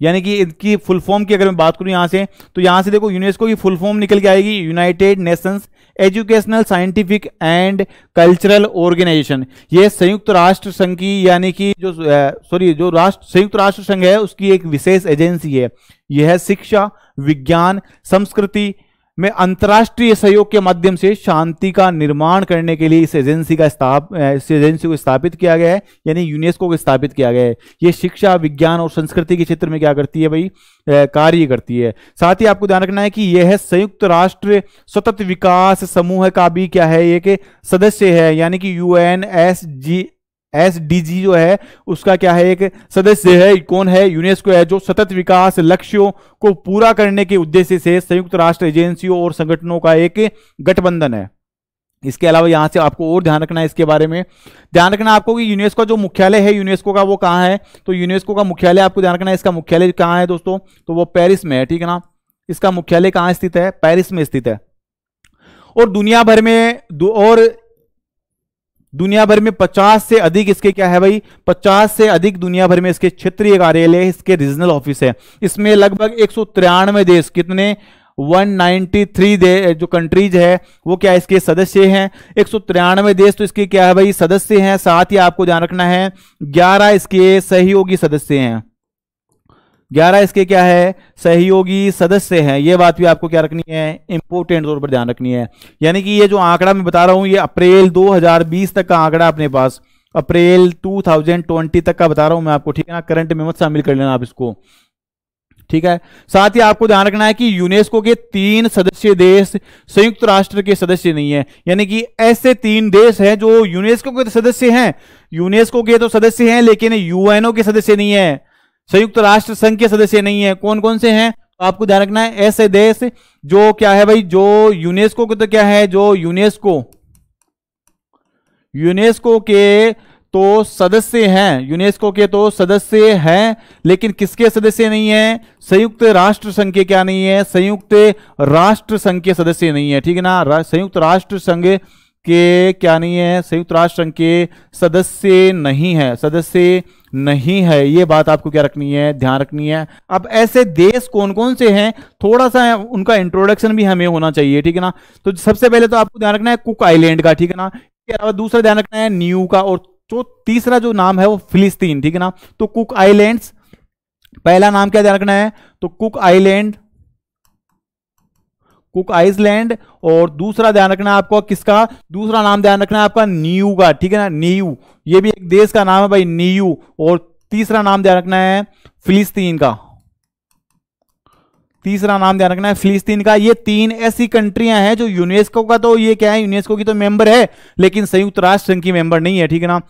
Speaker 1: यानी कि इनकी फुल फॉर्म की अगर मैं बात करूं यहां से तो यहां से देखो यूनेस्को की फुल फॉर्म निकल के आएगी United Nations Educational Scientific and Cultural Organization ये संयुक्त राष्ट्र संघ की यानी कि जो सॉरी जो राष्ट्र संयुक्त राष्ट्र संघ है उसकी एक विशेष एजेंसी है यह शिक्षा विज्ञान संस्कृति में अंतर्राष्ट्रीय सहयोग के माध्यम से शांति का निर्माण करने के लिए इस एजेंसी का स्थाप इस एजेंसी को स्थापित किया गया है यानी यूनेस्को को स्थापित किया गया है ये शिक्षा विज्ञान और संस्कृति के क्षेत्र में क्या करती है भाई कार्य करती है साथ ही आपको ध्यान रखना है कि यह संयुक्त राष्ट्र सतत विकास समूह का भी क्या है एक सदस्य है यानी कि U N S G S जो है उसका क्या है एक सदस्य है कौन है यूनेस्को है जो सतत विकास लक्ष्यों को पूरा करने के उद्देश्य से संयुक्त राष्ट्र एजेंसियों और संगठनों का एक गठबंधन है इसके अलावा यहां से आपको और ध्यान रखना है इसके बारे में ध्यान रखना आपको कि यूनेस्को जो मुख्यालय है यूनेस्को का वो कहां है तो यूनेस्को का मुख्यालय आपको ध्यान रखना है इसका मुख्यालय कहां है दोस्तों तो वो पेरिस में है ठीक है ना इसका मुख्यालय कहां स्थित है पेरिस में स्थित है और दुनिया भर में और दुनिया भर में 50 से अधिक इसके क्या है भाई 50 से अधिक दुनिया भर में इसके क्षेत्रीय कार्यालय इसके रीजनल ऑफिस है इसमें लगभग एक देश कितने 193 दे जो कंट्रीज है वो क्या इसके सदस्य हैं एक देश तो इसके क्या है भाई सदस्य हैं साथ ही आपको ध्यान रखना है 11 इसके सहयोगी सदस्य हैं ग्यारह इसके क्या है सहयोगी सदस्य हैं ये बात भी आपको क्या रखनी है इंपोर्टेंट तौर पर ध्यान रखनी है यानी कि ये जो आंकड़ा मैं बता रहा हूं ये अप्रैल 2020 तक का आंकड़ा अपने पास अप्रैल 2020 तक का बता रहा हूं मैं आपको ठीक है ना करंट में मत शामिल कर लेना आप इसको ठीक है साथ ही आपको ध्यान रखना है कि यूनेस्को के तीन सदस्य देश संयुक्त राष्ट्र के सदस्य नहीं है यानी कि ऐसे तीन देश हैं जो यूनेस्को के सदस्य हैं यूनेस्को के तो सदस्य हैं लेकिन यूएनओ के सदस्य नहीं है संयुक्त राष्ट्र संघ के सदस्य नहीं है कौन कौन से हैं तो आपको ध्यान रखना है ऐसे देश जो क्या है भाई जो यूनेस्को के तो क्या है जो यूनेस्को यूनेस्को के तो सदस्य हैं यूनेस्को के तो सदस्य हैं लेकिन किसके सदस्य नहीं है संयुक्त राष्ट्र संघ के क्या नहीं है संयुक्त राष्ट्र संघ के सदस्य नहीं है ठीक है ना संयुक्त राष्ट्र संघ के क्या नहीं है संयुक्त राष्ट्र संघ के सदस्य नहीं है सदस्य नहीं है ये बात आपको क्या रखनी है ध्यान रखनी है अब ऐसे देश कौन कौन से हैं थोड़ा सा उनका इंट्रोडक्शन भी हमें होना चाहिए ठीक है ना तो सबसे पहले तो आपको ध्यान रखना है कुक आइलैंड का ठीक है ना इसके अलावा दूसरा ध्यान रखना है न्यू का और जो तीसरा जो नाम है वो फिलिस्तीन ठीक है ना तो कुक आइलैंड पहला नाम क्या ध्यान रखना है तो कुक आइलैंड कुक आइसलैंड और दूसरा ध्यान रखना आपको किसका दूसरा नाम ध्यान रखना आपका न्यू का ठीक है ना न्यू ये भी एक देश का नाम है भाई न्यू और तीसरा नाम ध्यान रखना है फिलिस्तीन का तीसरा नाम ध्यान रखना है फिलिस्तीन का ये तीन ऐसी कंट्रियां हैं जो यूनेस्को का तो ये क्या है यूनेस्को की तो मेंबर है लेकिन संयुक्त राष्ट्र संघ की मेंबर नहीं है ठीक है ना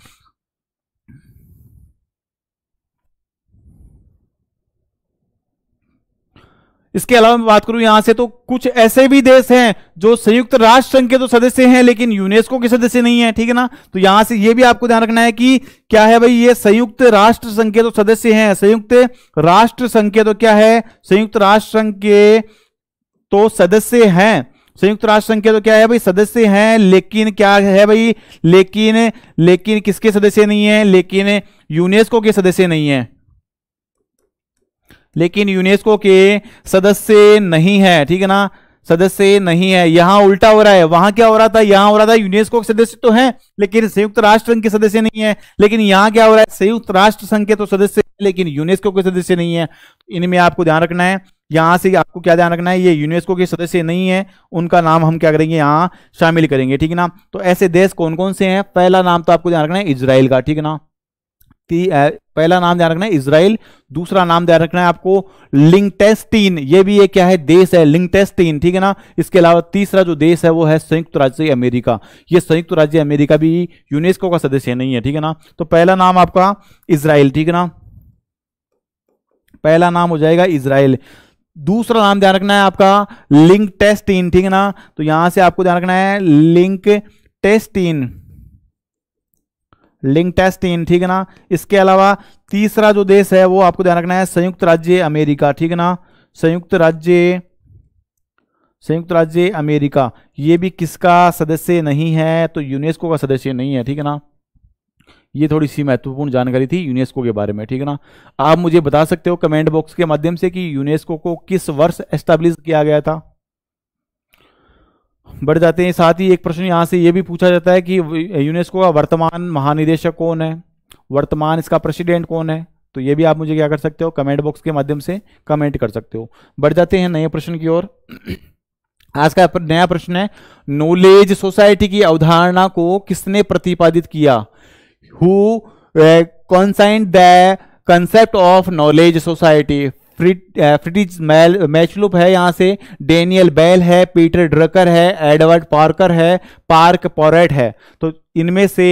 Speaker 1: इसके अलावा मैं बात करूं यहां से तो कुछ ऐसे भी देश हैं जो संयुक्त राष्ट्र संघ के तो सदस्य हैं लेकिन यूनेस्को के सदस्य नहीं है ठीक है ना तो यहां से ये भी आपको ध्यान रखना है कि क्या है भाई ये संयुक्त राष्ट्र संघ के तो सदस्य हैं संयुक्त राष्ट्र संघ के तो क्या है संयुक्त राष्ट्र संघ के तो सदस्य हैं संयुक्त राष्ट्र संघ के तो क्या है भाई सदस्य हैं लेकिन क्या है भाई लेकिन लेकिन किसके सदस्य नहीं है लेकिन यूनेस्को के सदस्य नहीं है लेकिन यूनेस्को के सदस्य नहीं है ठीक है ना सदस्य नहीं है यहां उल्टा हो रहा है वहां क्या हो रहा था यहां हो रहा था यूनेस्को के सदस्य तो हैं लेकिन संयुक्त राष्ट्र संघ के सदस्य नहीं है लेकिन यहां क्या हो रहा है संयुक्त राष्ट्र संघ के तो सदस्य लेकिन यूनेस्को के सदस्य नहीं है इनमें आपको ध्यान रखना है यहां से आपको क्या ध्यान रखना है ये यूनेस्को के सदस्य नहीं है उनका नाम हम क्या करेंगे यहां शामिल करेंगे ठीक है ना तो ऐसे देश कौन कौन से हैं पहला नाम तो आपको ध्यान रखना है इसराइल का ठीक है ना पहला नाम ध्यान रखना है इसराइल दूसरा नाम ध्यान रखना है आपको लिंगटेस्टीन ये भी ये क्या है देश है लिंगटेस्टीन ठीक है ना इसके अलावा तीसरा जो देश है वो है संयुक्त राज्य अमेरिका ये संयुक्त राज्य अमेरिका भी यूनेस्को का सदस्य नहीं है ठीक है ना तो पहला नाम आपका इसराइल ठीक है ना पहला नाम हो जाएगा इसराइल दूसरा नाम ध्यान रखना है आपका लिंक टेस्टीन ठीक है ना तो यहां से आपको ध्यान रखना है link testing link test in ठीक है ना इसके अलावा तीसरा जो देश है वो आपको ध्यान रखना है संयुक्त राज्य अमेरिका ठीक है ना संयुक्त राज्य संयुक्त राज्य अमेरिका ये भी किसका सदस्य नहीं है तो यूनेस्को का सदस्य नहीं है ठीक है ना ये थोड़ी सी महत्वपूर्ण जानकारी थी यूनेस्को के बारे में ठीक है ना आप मुझे बता सकते हो कमेंट बॉक्स के माध्यम से कि यूनेस्को को किस वर्ष एस्टेब्लिश किया गया था बढ़ जाते हैं साथ ही एक प्रश्न यहाँ से ये भी पूछा जाता है कि यूनेस्को का वर्तमान महानिदेशक कौन है वर्तमान इसका प्रेसिडेंट कौन है तो ये भी आप मुझे क्या कर सकते हो कमेंट बॉक्स के माध्यम से कमेंट कर सकते हो बढ़ जाते हैं नए प्रश्न की ओर आज का नया प्रश्न है नॉलेज सोसाइटी की अवधारणा को किसने प्रतिपादित किया who coined the concept of knowledge society Fritz मैल मैचलुप है यहाँ से डेनियल बेल है पीटर ड्रकर है एडवर्ड पार्कर है पार्क पॉरेट है तो इनमें से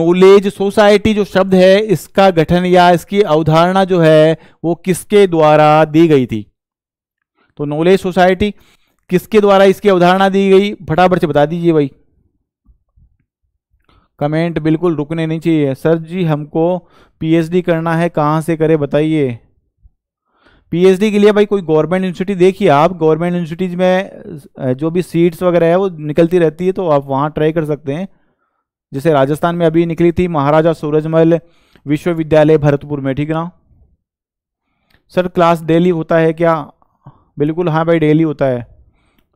Speaker 1: नॉलेज सोसाइटी जो शब्द है इसका गठन या इसकी अवधारणा जो है वो किसके द्वारा दी गई थी तो नॉलेज सोसाइटी किसके द्वारा इसकी अवधारणा दी गई फटाफट से बता दीजिए भाई कमेंट बिल्कुल रुकने नहीं चाहिए सर जी हमको पीएचडी करना है कहाँ से करें बताइए पीएचडी के लिए भाई कोई गवर्नमेंट यूनिवर्सिटी देखिए आप गवर्नमेंट यूनिवर्सिटीज में जो भी सीट्स वगैरह है वो निकलती रहती है तो आप वहाँ ट्राई कर सकते हैं जैसे राजस्थान में अभी निकली थी महाराजा सूरजमल विश्वविद्यालय भरतपुर में ठीक ना सर क्लास डेली होता है क्या बिल्कुल हाँ भाई डेली होता है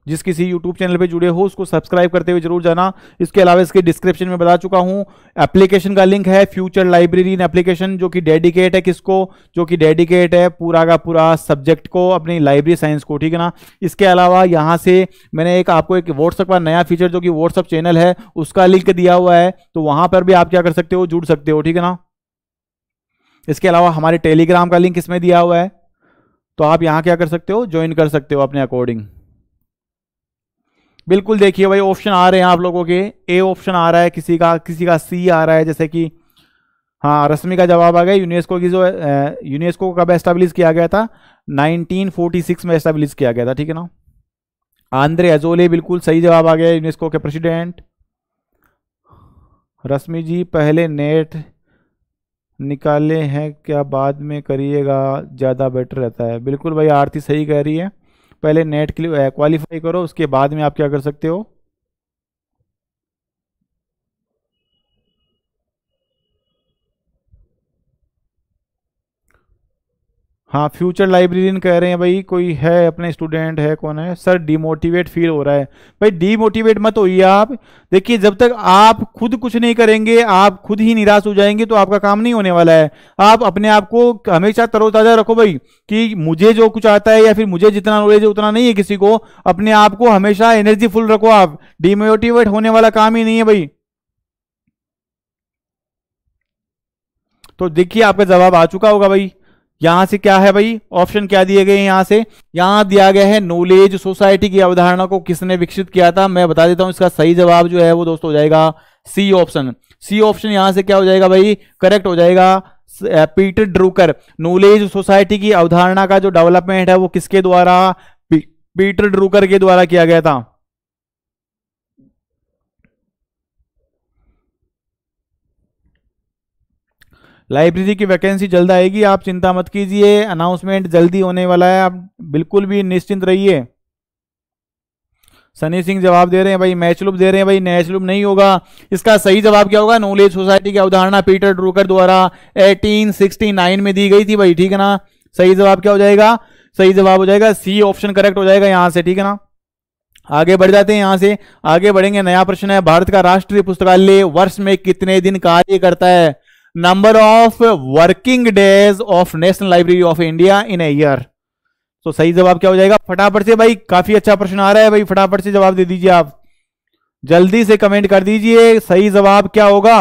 Speaker 1: जिस किसी यूट्यूब चैनल पे जुड़े हो उसको सब्सक्राइब करते हुए जरूर जाना इसके अलावा इसके डिस्क्रिप्शन में बता चुका हूँ एप्लीकेशन का लिंक है फ्यूचर लाइब्रेरी इन एप्लीकेशन जो कि डेडिकेट है किसको जो कि डेडिकेट है पूरा का पूरा सब्जेक्ट को अपनी लाइब्रेरी साइंस को ठीक है ना इसके अलावा यहाँ से मैंने एक आपको एक व्हाट्सअप का नया फीचर जो कि व्हाट्सअप चैनल है उसका लिंक दिया हुआ है तो वहाँ पर भी आप क्या कर सकते हो जुड़ सकते हो ठीक है ना इसके अलावा हमारे टेलीग्राम का लिंक इसमें दिया हुआ है तो आप यहाँ क्या कर सकते हो ज्वाइन कर सकते हो अपने अकॉर्डिंग बिल्कुल देखिए भाई ऑप्शन आ रहे हैं आप लोगों के ए ऑप्शन आ रहा है किसी का किसी का सी आ रहा है जैसे कि हाँ रश्मि का जवाब आ गया यूनेस्को की जो यूनेस्को कब एस्टेब्लिश किया गया था 1946 में एस्टेब्लिश किया गया था ठीक है ना आंद्रे अजोले बिल्कुल सही जवाब आ गया यूनेस्को के प्रेसिडेंट रश्मि जी पहले नेट निकाले हैं क्या बाद में करिएगा ज़्यादा बेटर रहता है बिल्कुल भाई आरती सही कह रही है पहले नेट के लिए क्वालिफाई करो उसके बाद में आप क्या कर सकते हो हाँ फ्यूचर लाइब्रेरियन कह रहे हैं भाई कोई है अपने स्टूडेंट है कौन है सर डीमोटिवेट फील हो रहा है भाई डीमोटिवेट मत होइए आप देखिए जब तक आप खुद कुछ नहीं करेंगे आप खुद ही निराश हो जाएंगे तो आपका काम नहीं होने वाला है आप अपने आप को हमेशा तरोताज़ा रखो भाई कि मुझे जो कुछ आता है या फिर मुझे जितना नॉलेज है उतना नहीं है किसी को अपने आप को हमेशा एनर्जी फुल रखो आप डीमोटिवेट होने वाला काम ही नहीं है भाई तो देखिए आपका जवाब आ चुका होगा भाई यहां से क्या है भाई ऑप्शन क्या दिए गए यहां से यहां दिया गया है नॉलेज सोसाइटी की अवधारणा को किसने विकसित किया था मैं बता देता हूं इसका सही जवाब जो है वो दोस्तों हो जाएगा सी ऑप्शन सी ऑप्शन यहां से क्या हो जाएगा भाई करेक्ट हो जाएगा पीटर ड्रूकर नॉलेज सोसाइटी की अवधारणा का जो डेवलपमेंट है वो किसके द्वारा पीटर ड्रूकर के द्वारा किया गया था लाइब्रेरी की वैकेंसी जल्द आएगी आप चिंता मत कीजिए अनाउंसमेंट जल्दी होने वाला है आप बिल्कुल भी निश्चिंत रहिए सनी सिंह जवाब दे रहे हैं भाई मैचलूप दे रहे हैं भाई नैचलूप नहीं होगा इसका सही जवाब क्या होगा नॉलेज सोसाइटी की अवधारणा पीटर ड्रूकर द्वारा 1869 में दी गई थी भाई ठीक है ना सही जवाब क्या हो जाएगा सही जवाब हो जाएगा सी ऑप्शन करेक्ट हो जाएगा यहां से ठीक है ना आगे बढ़ जाते हैं यहां से आगे बढ़ेंगे नया प्रश्न है भारत का राष्ट्रीय पुस्तकालय वर्ष में कितने दिन कार्य करता है number of working days of National Library of India in a year तो सही जवाब क्या हो जाएगा फटाफट से भाई काफी अच्छा प्रश्न आ रहा है भाई फटाफट से जवाब दे दीजिए आप जल्दी से कमेंट कर दीजिए सही जवाब क्या होगा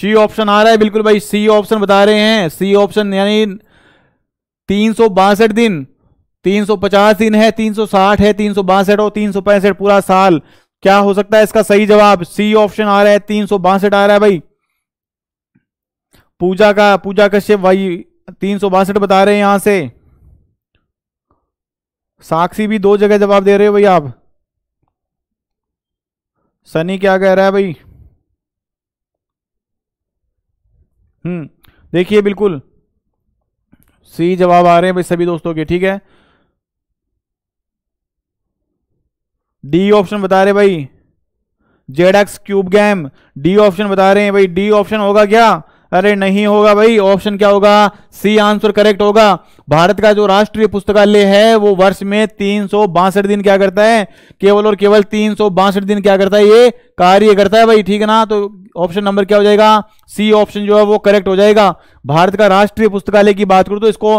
Speaker 1: सी ऑप्शन आ रहा है बिल्कुल भाई सी ऑप्शन बता रहे हैं सी ऑप्शन यानी तीन सौ बासठ दिन तीन सौ पचास दिन है तीन सौ साठ है तीन सौ बासठ और तीन सौ पैंसठ पूरा साल क्या हो सकता है इसका सही जवाब सी ऑप्शन आ रहा है तीन सौ बासठ आ रहा है भाई पूजा का पूजा कश्यप भाई तीन सौ बासठ बता रहे हैं यहां से साक्षी भी दो जगह जवाब दे रहे हो भाई आप सनी क्या कह रहा है भाई हम्म देखिए बिल्कुल सी जवाब आ रहे हैं भाई सभी दोस्तों के ठीक है डी ऑप्शन बता रहे भाई जेड एक्स क्यूब गैम डी ऑप्शन बता रहे हैं भाई डी ऑप्शन होगा क्या अरे नहीं होगा भाई ऑप्शन क्या होगा सी आंसर करेक्ट होगा भारत का जो राष्ट्रीय पुस्तकालय है वो वर्ष में तीन दिन क्या करता है केवल और केवल तीन दिन क्या करता है ये कार्य करता है भाई ठीक है ना तो ऑप्शन नंबर क्या हो जाएगा सी ऑप्शन जो है वो करेक्ट हो जाएगा भारत का राष्ट्रीय पुस्तकालय की बात करूं तो इसको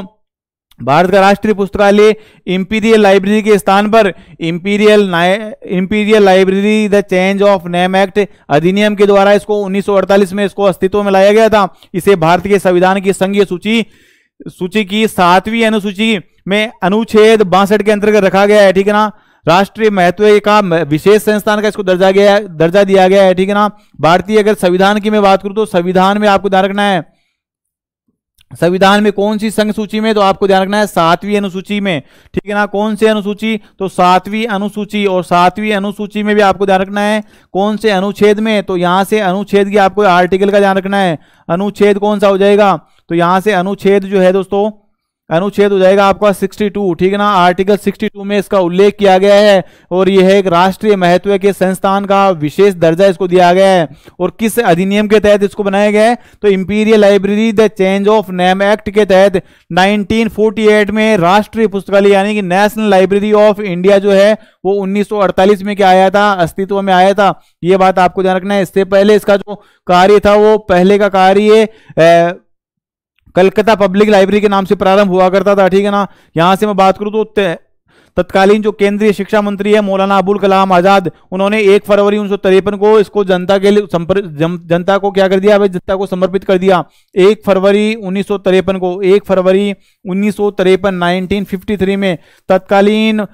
Speaker 1: भारत का राष्ट्रीय पुस्तकालय इंपीरियल लाइब्रेरी के स्थान पर imperial imperial library the change of name act अधिनियम के द्वारा इसको 1948 में इसको अस्तित्व में लाया गया था इसे भारत के संविधान की संघीय सूची सूची की सातवीं अनुसूची में अनुच्छेद बासठ के अंतर्गत रखा गया है ठीक है ना राष्ट्रीय महत्व का विशेष संस्थान का इसको दर्जा गया दर्जा दिया गया है ठीक है ना भारतीय अगर संविधान की मैं बात करूं तो संविधान में आपको ध्यान रखना है संविधान में कौन सी संघ सूची में तो आपको ध्यान रखना है सातवीं अनुसूची में ठीक है ना कौन से अनुसूची तो सातवीं अनुसूची और सातवीं अनुसूची में भी आपको ध्यान रखना है कौन से अनुच्छेद में तो यहां से अनुच्छेद की आपको आर्टिकल का ध्यान रखना है अनुच्छेद कौन सा हो जाएगा तो यहां से अनुच्छेद जो है दोस्तों अनुच्छेद हो जाएगा आपका 62 ठीक है ना आर्टिकल 62 में इसका उल्लेख किया गया है और यह एक राष्ट्रीय महत्व के संस्थान का विशेष दर्जा इसको दिया गया है और किस अधिनियम के तहत इसको बनाया गया है तो imperial library the change of name act के तहत 1948 में राष्ट्रीय पुस्तकालय यानी कि नेशनल लाइब्रेरी ऑफ इंडिया जो है वो उन्नीस में क्या आया था अस्तित्व में आया था ये बात आपको ध्यान रखना है इससे पहले इसका जो कार्य था वो पहले का कार्य कलकत्ता पब्लिक लाइब्रेरी के नाम से प्रारंभ हुआ करता था ठीक है ना यहां से मैं बात करूं तो तत्कालीन जो केंद्रीय शिक्षा मंत्री है मौलाना अबुल कलाम आजाद उन्होंने एक फरवरी उन्नीस को इसको जनता के लिए जनता को क्या कर दिया भाई जनता को समर्पित कर दिया एक फरवरी उन्नीस को एक फरवरी उन्नीस सौ तिरपन में तत्कालीन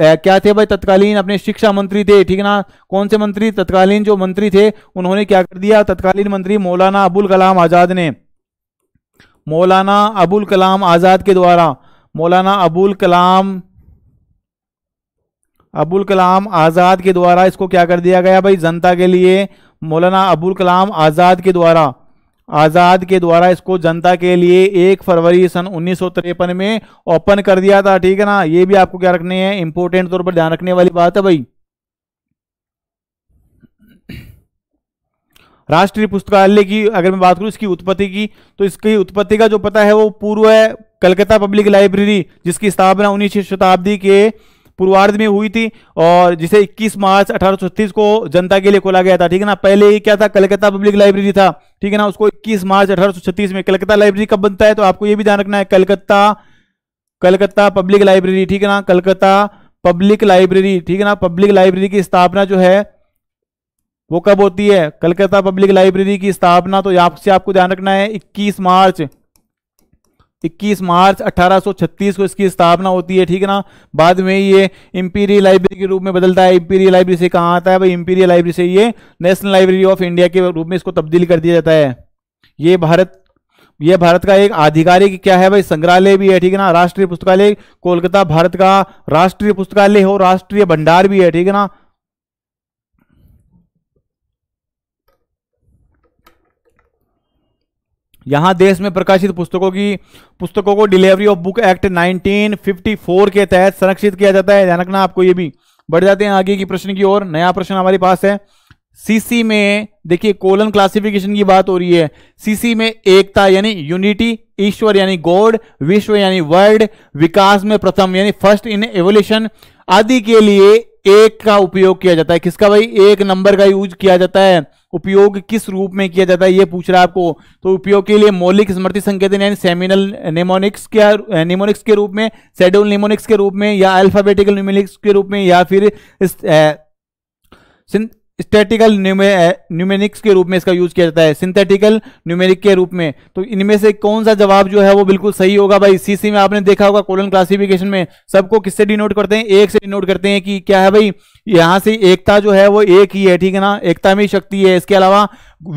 Speaker 1: क्या थे भाई तत्कालीन अपने शिक्षा मंत्री थे ठीक है ना कौन से मंत्री तत्कालीन जो मंत्री थे उन्होंने क्या कर दिया तत्कालीन मंत्री मौलाना अबुल कलाम आजाद ने मौलाना अबुल कलाम आज़ाद के द्वारा मौलाना अबुल कलाम अबुल कलाम आज़ाद के द्वारा इसको क्या कर दिया गया भाई जनता के लिए मौलाना अबुल कलाम आज़ाद के द्वारा आज़ाद के द्वारा इसको जनता के लिए एक फरवरी सन उन्नीस में ओपन कर दिया था ठीक है ना ये भी आपको क्या रखने हैं इंपॉर्टेंट तौर पर ध्यान रखने वाली बात है भाई राष्ट्रीय पुस्तकालय की अगर मैं बात करूँ इसकी उत्पत्ति की तो इसकी उत्पत्ति का जो पता है वो पूर्व है कलकत्ता पब्लिक लाइब्रेरी जिसकी स्थापना उन्नीसवीं शताब्दी के पूर्वार्ध में हुई थी और जिसे 21 मार्च अठारह को जनता के लिए खोला गया था ठीक है ना पहले ही क्या था कलकत्ता पब्लिक लाइब्रेरी था ठीक है ना उसको 21 मार्च अठारह में कलकत्ता लाइब्रेरी कब बनता है तो आपको ये भी ध्यान रखना है कलकत्ता कलकत्ता पब्लिक लाइब्रेरी ठीक है ना कलकत्ता पब्लिक लाइब्रेरी ठीक है ना पब्लिक लाइब्रेरी की स्थापना जो है वो कब होती है कलकत्ता पब्लिक लाइब्रेरी की स्थापना तो आपसे आपको ध्यान रखना है 21 मार्च 21 मार्च 1836 को इसकी स्थापना होती है ठीक है ना बाद में ये इंपीरियल लाइब्रेरी के रूप में बदलता है इंपीरियल लाइब्रेरी से कहाँ आता है भाई इंपीरियल लाइब्रेरी से ये नेशनल लाइब्रेरी ऑफ इंडिया के रूप में इसको तब्दील कर दिया जाता है ये भारत ये भारत का एक आधिकारिक क्या है भाई संग्रहालय भी है ठीक है ना राष्ट्रीय पुस्तकालय कोलकाता भारत का राष्ट्रीय पुस्तकालय हो राष्ट्रीय भंडार भी है ठीक है ना यहां देश में प्रकाशित पुस्तकों की पुस्तकों को डिलीवरी ऑफ बुक एक्ट 1954 के तहत संरक्षित किया जाता है ध्यान रखना आपको ये भी बढ़ जाते हैं आगे की प्रश्न की ओर नया प्रश्न हमारे पास है सीसी में देखिए कोलन क्लासिफिकेशन की बात हो रही है सीसी में एकता यानी यूनिटी ईश्वर यानी गॉड विश्व यानी वर्ल्ड विकास में प्रथम यानी फर्स्ट इन एवोल्यूशन आदि के लिए एक का उपयोग किया जाता है किसका भाई एक नंबर का यूज किया जाता है उपयोग किस रूप में किया जाता है ये पूछ रहा है आपको तो उपयोग के लिए मौलिक स्मृति संकेतन यानी सेमिनल नेमोनिक्स के नेमोनिक्स के रूप में शेड्यूल नेमोनिक्स के रूप में या अल्फाबेटिकल न्यूमोनिक्स के रूप में या फिर स्टैटिकल न्यूमेनिक्स के रूप में इसका यूज किया जाता है सिंथेटिकल न्यूमेरिक के रूप में तो इनमें से कौन सा जवाब जो है वो बिल्कुल सही होगा भाई सीसी में आपने देखा होगा कोलन क्लासिफिकेशन में सबको किससे डिनोट करते हैं एक से डिनोट करते हैं कि क्या है भाई यहां से एकता जो है वो एक ही है ठीक है ना एकता में शक्ति है इसके अलावा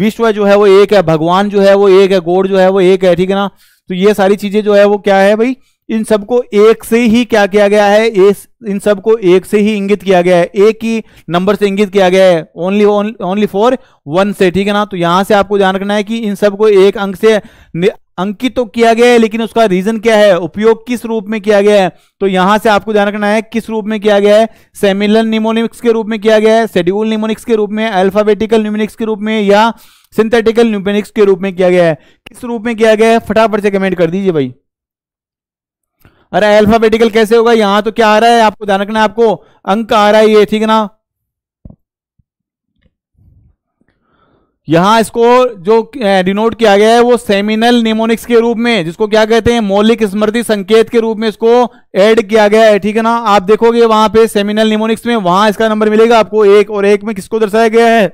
Speaker 1: विश्व जो है वो एक है भगवान जो है वो एक है गोड जो है वो एक है ठीक है ना तो ये सारी चीजें जो है वो क्या है भाई इन सबको एक से ही क्या किया गया है एस इन सबको एक से ही इंगित किया गया है एक ही नंबर से इंगित किया गया है ओनली ओनली फॉर वन से ठीक है ना तो यहां से आपको ध्यान रखना है कि इन सबको एक अंक से अंकित तो किया गया है लेकिन उसका रीजन क्या है उपयोग किस रूप में किया गया है तो यहां से आपको ध्यान रखना है किस रूप में किया गया है सेमिलन निमोनिक्स के रूप में किया गया है शेड्यूल निमोनिक्स के रूप में अल्फाबेटिकल न्यूमोनिक्स के रूप में या सिंथेटिकल न्यूमोनिक्स के रूप में किया गया है किस रूप में किया गया है फटाफट से कमेंट कर दीजिए भाई अरे अल्फाबेटिकल कैसे होगा यहां तो क्या आ रहा है आपको ध्यान रखना आपको अंक आ रहा है ये ठीक है ना यहां इसको जो डिनोट किया गया है वो सेमिनल निमोनिक्स के रूप में जिसको क्या कहते हैं मौलिक स्मृति संकेत के रूप में इसको ऐड किया गया है ठीक है ना आप देखोगे वहां पे सेमिनल निमोनिक्स में वहां इसका नंबर मिलेगा आपको एक और एक में किसको दर्शाया गया है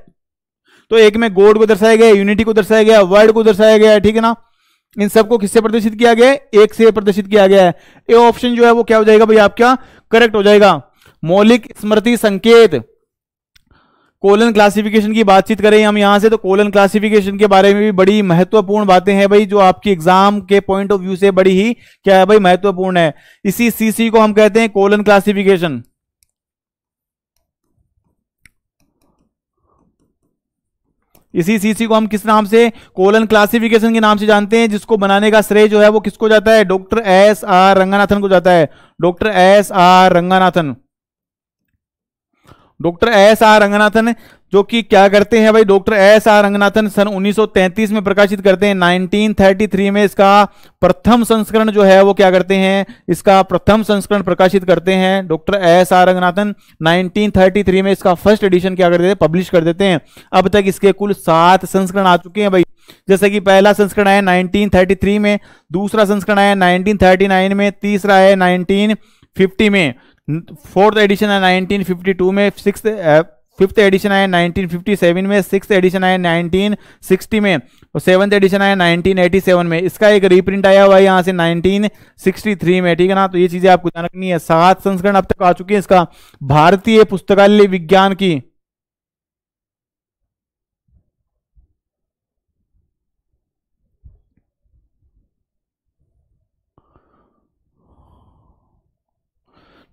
Speaker 1: तो एक में गोड को दर्शाया गया यूनिटी को दर्शाया गया वर्ड को दर्शाया गया ठीक है ना इन सबको किससे प्रदर्शित किया गया है एक से प्रदर्शित किया गया है ए ऑप्शन जो है वो क्या हो जाएगा भाई आपका करेक्ट हो जाएगा मौलिक स्मृति संकेत कोलन क्लासिफिकेशन की बातचीत करें हम यहां से तो कोलन क्लासिफिकेशन के बारे में भी बड़ी महत्वपूर्ण बातें हैं भाई जो आपकी एग्जाम के पॉइंट ऑफ व्यू से बड़ी ही क्या है भाई महत्वपूर्ण है इसी सीसी को हम कहते हैं कोलन क्लासिफिकेशन इसी सीसी को हम किस नाम से कोलन क्लासिफिकेशन के नाम से जानते हैं जिसको बनाने का श्रेय जो है वो किसको जाता है डॉक्टर एस आर रंगानाथन को जाता है doctor S R Ranganathan doctor S R Ranganathan जो कि क्या करते हैं भाई डॉक्टर एस आर रंगनाथन सन 1933 में प्रकाशित करते हैं 1933 में इसका प्रथम संस्करण जो है वो क्या करते हैं इसका प्रथम संस्करण प्रकाशित करते हैं डॉक्टर एस आर रंगनाथन 1933 में इसका फर्स्ट एडिशन क्या कर देते हैं पब्लिश कर देते हैं अब तक इसके कुल सात संस्करण आ चुके हैं भाई जैसे कि पहला संस्करण आया नाइनटीन में दूसरा संस्करण आया नाइनटीन में तीसरा है नाइनटीन में फोर्थ एडिशन है 1952 में सिक्स फिफ्थ एडिशन आया 1957 में सिक्स एडिशन आया 1960 में और सेवन्थ एडिशन आया 1987 में इसका एक रीप्रिंट आया हुआ है यहाँ से 1963 में ठीक है ना तो ये चीज़ें आपको ध्यान रखनी है सात संस्करण अब तक आ चुकी है इसका भारतीय पुस्तकालय विज्ञान की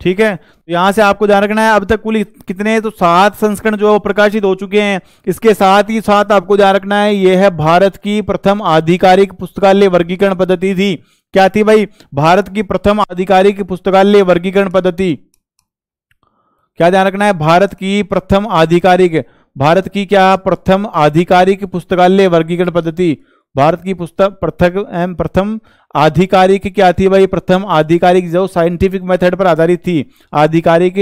Speaker 1: ठीक है तो यहां से आपको ध्यान रखना है अब तक कुल कितने तो सात संस्करण जो प्रकाशित हो चुके हैं इसके साथ ही साथ आपको ध्यान रखना है यह है भारत की प्रथम आधिकारिक पुस्तकालय वर्गीकरण पद्धति थी क्या थी भाई भारत की प्रथम आधिकारिक पुस्तकालय वर्गीकरण पद्धति क्या ध्यान रखना है भारत की प्रथम आधिकारिक भारत की क्या प्रथम आधिकारिक पुस्तकालय वर्गीकरण पद्धति भारत की पुस्तक प्रथम आधिकारिक क्या थी भाई प्रथम आधिकारिक जो साइंटिफिक मेथड पर आधारित थी आधिकारिक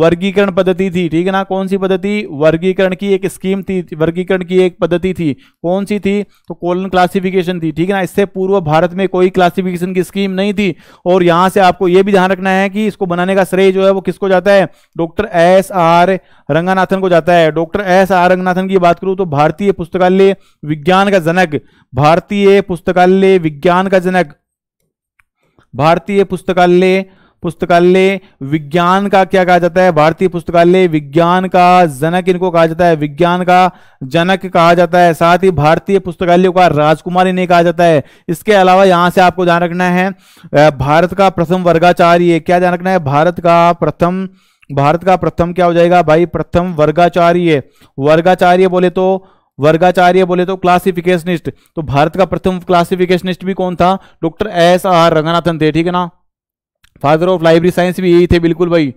Speaker 1: वर्गीकरण पद्धति थी ठीक है ना कौन सी पद्धति वर्गीकरण की एक स्कीम थी वर्गीकरण की एक पद्धति थी कौन सी थी तो कोलन क्लासिफिकेशन थी ठीक है ना इससे पूर्व भारत में कोई क्लासिफिकेशन की स्कीम नहीं थी और यहां से आपको यह भी ध्यान रखना है कि इसको बनाने का श्रेय जो है वो किसको जाता है डॉक्टर एस आर रंगानाथन को जाता है डॉक्टर एस आर रंगनाथन की बात करूं तो भारतीय पुस्तकालय विज्ञान का जनक भारतीय पुस्तकालय विज्ञान का जनक भारतीय पुस्तकालय पुस्तकालय विज्ञान का क्या कहा जाता है भारतीय पुस्तकालय विज्ञान का जनक इनको कहा जाता है विज्ञान का जनक कहा जाता है साथ ही भारतीय पुस्तकालय का राजकुमार इन्हें कहा जाता है इसके अलावा यहां से आपको ध्यान रखना है भारत का प्रथम वर्गाचार्य क्या ध्यान रखना है भारत का प्रथम भारत का प्रथम क्या हो जाएगा भाई प्रथम वर्गाचार्य वर्गाचार्य बोले तो वर्गाचार्य बोले तो क्लासिफिकेशनिस्ट तो भारत का प्रथम क्लासिफिकेशनिस्ट भी कौन था डॉक्टर एस आर रंगनाथन थे ठीक है ना फादर ऑफ लाइब्रेरी साइंस भी यही थे बिल्कुल भाई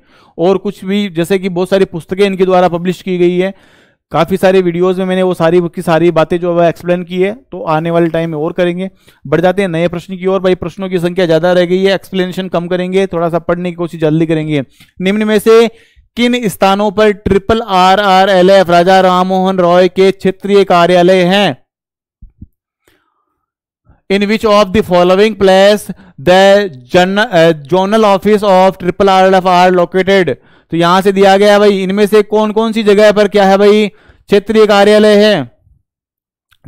Speaker 1: और कुछ भी जैसे कि बहुत सारी पुस्तकें इनके द्वारा पब्लिश की गई है काफ़ी सारे वीडियोस में मैंने वो सारी की सारी बातें जो है एक्सप्लेन की है तो आने वाले टाइम में और करेंगे बढ़ जाते हैं नए प्रश्न की ओर भाई प्रश्नों की संख्या ज़्यादा रह गई है एक्सप्लेनेशन कम करेंगे थोड़ा सा पढ़ने की कोशिश जल्दी करेंगे निम्न में से किन स्थानों पर triple R R L F Raja Ram Mohan Roy के क्षेत्रीय कार्यालय हैं in which of the following place the zonal office of triple R L F are located तो यहां से दिया गया है भाई इनमें से कौन कौन सी जगह पर क्या है भाई क्षेत्रीय कार्यालय है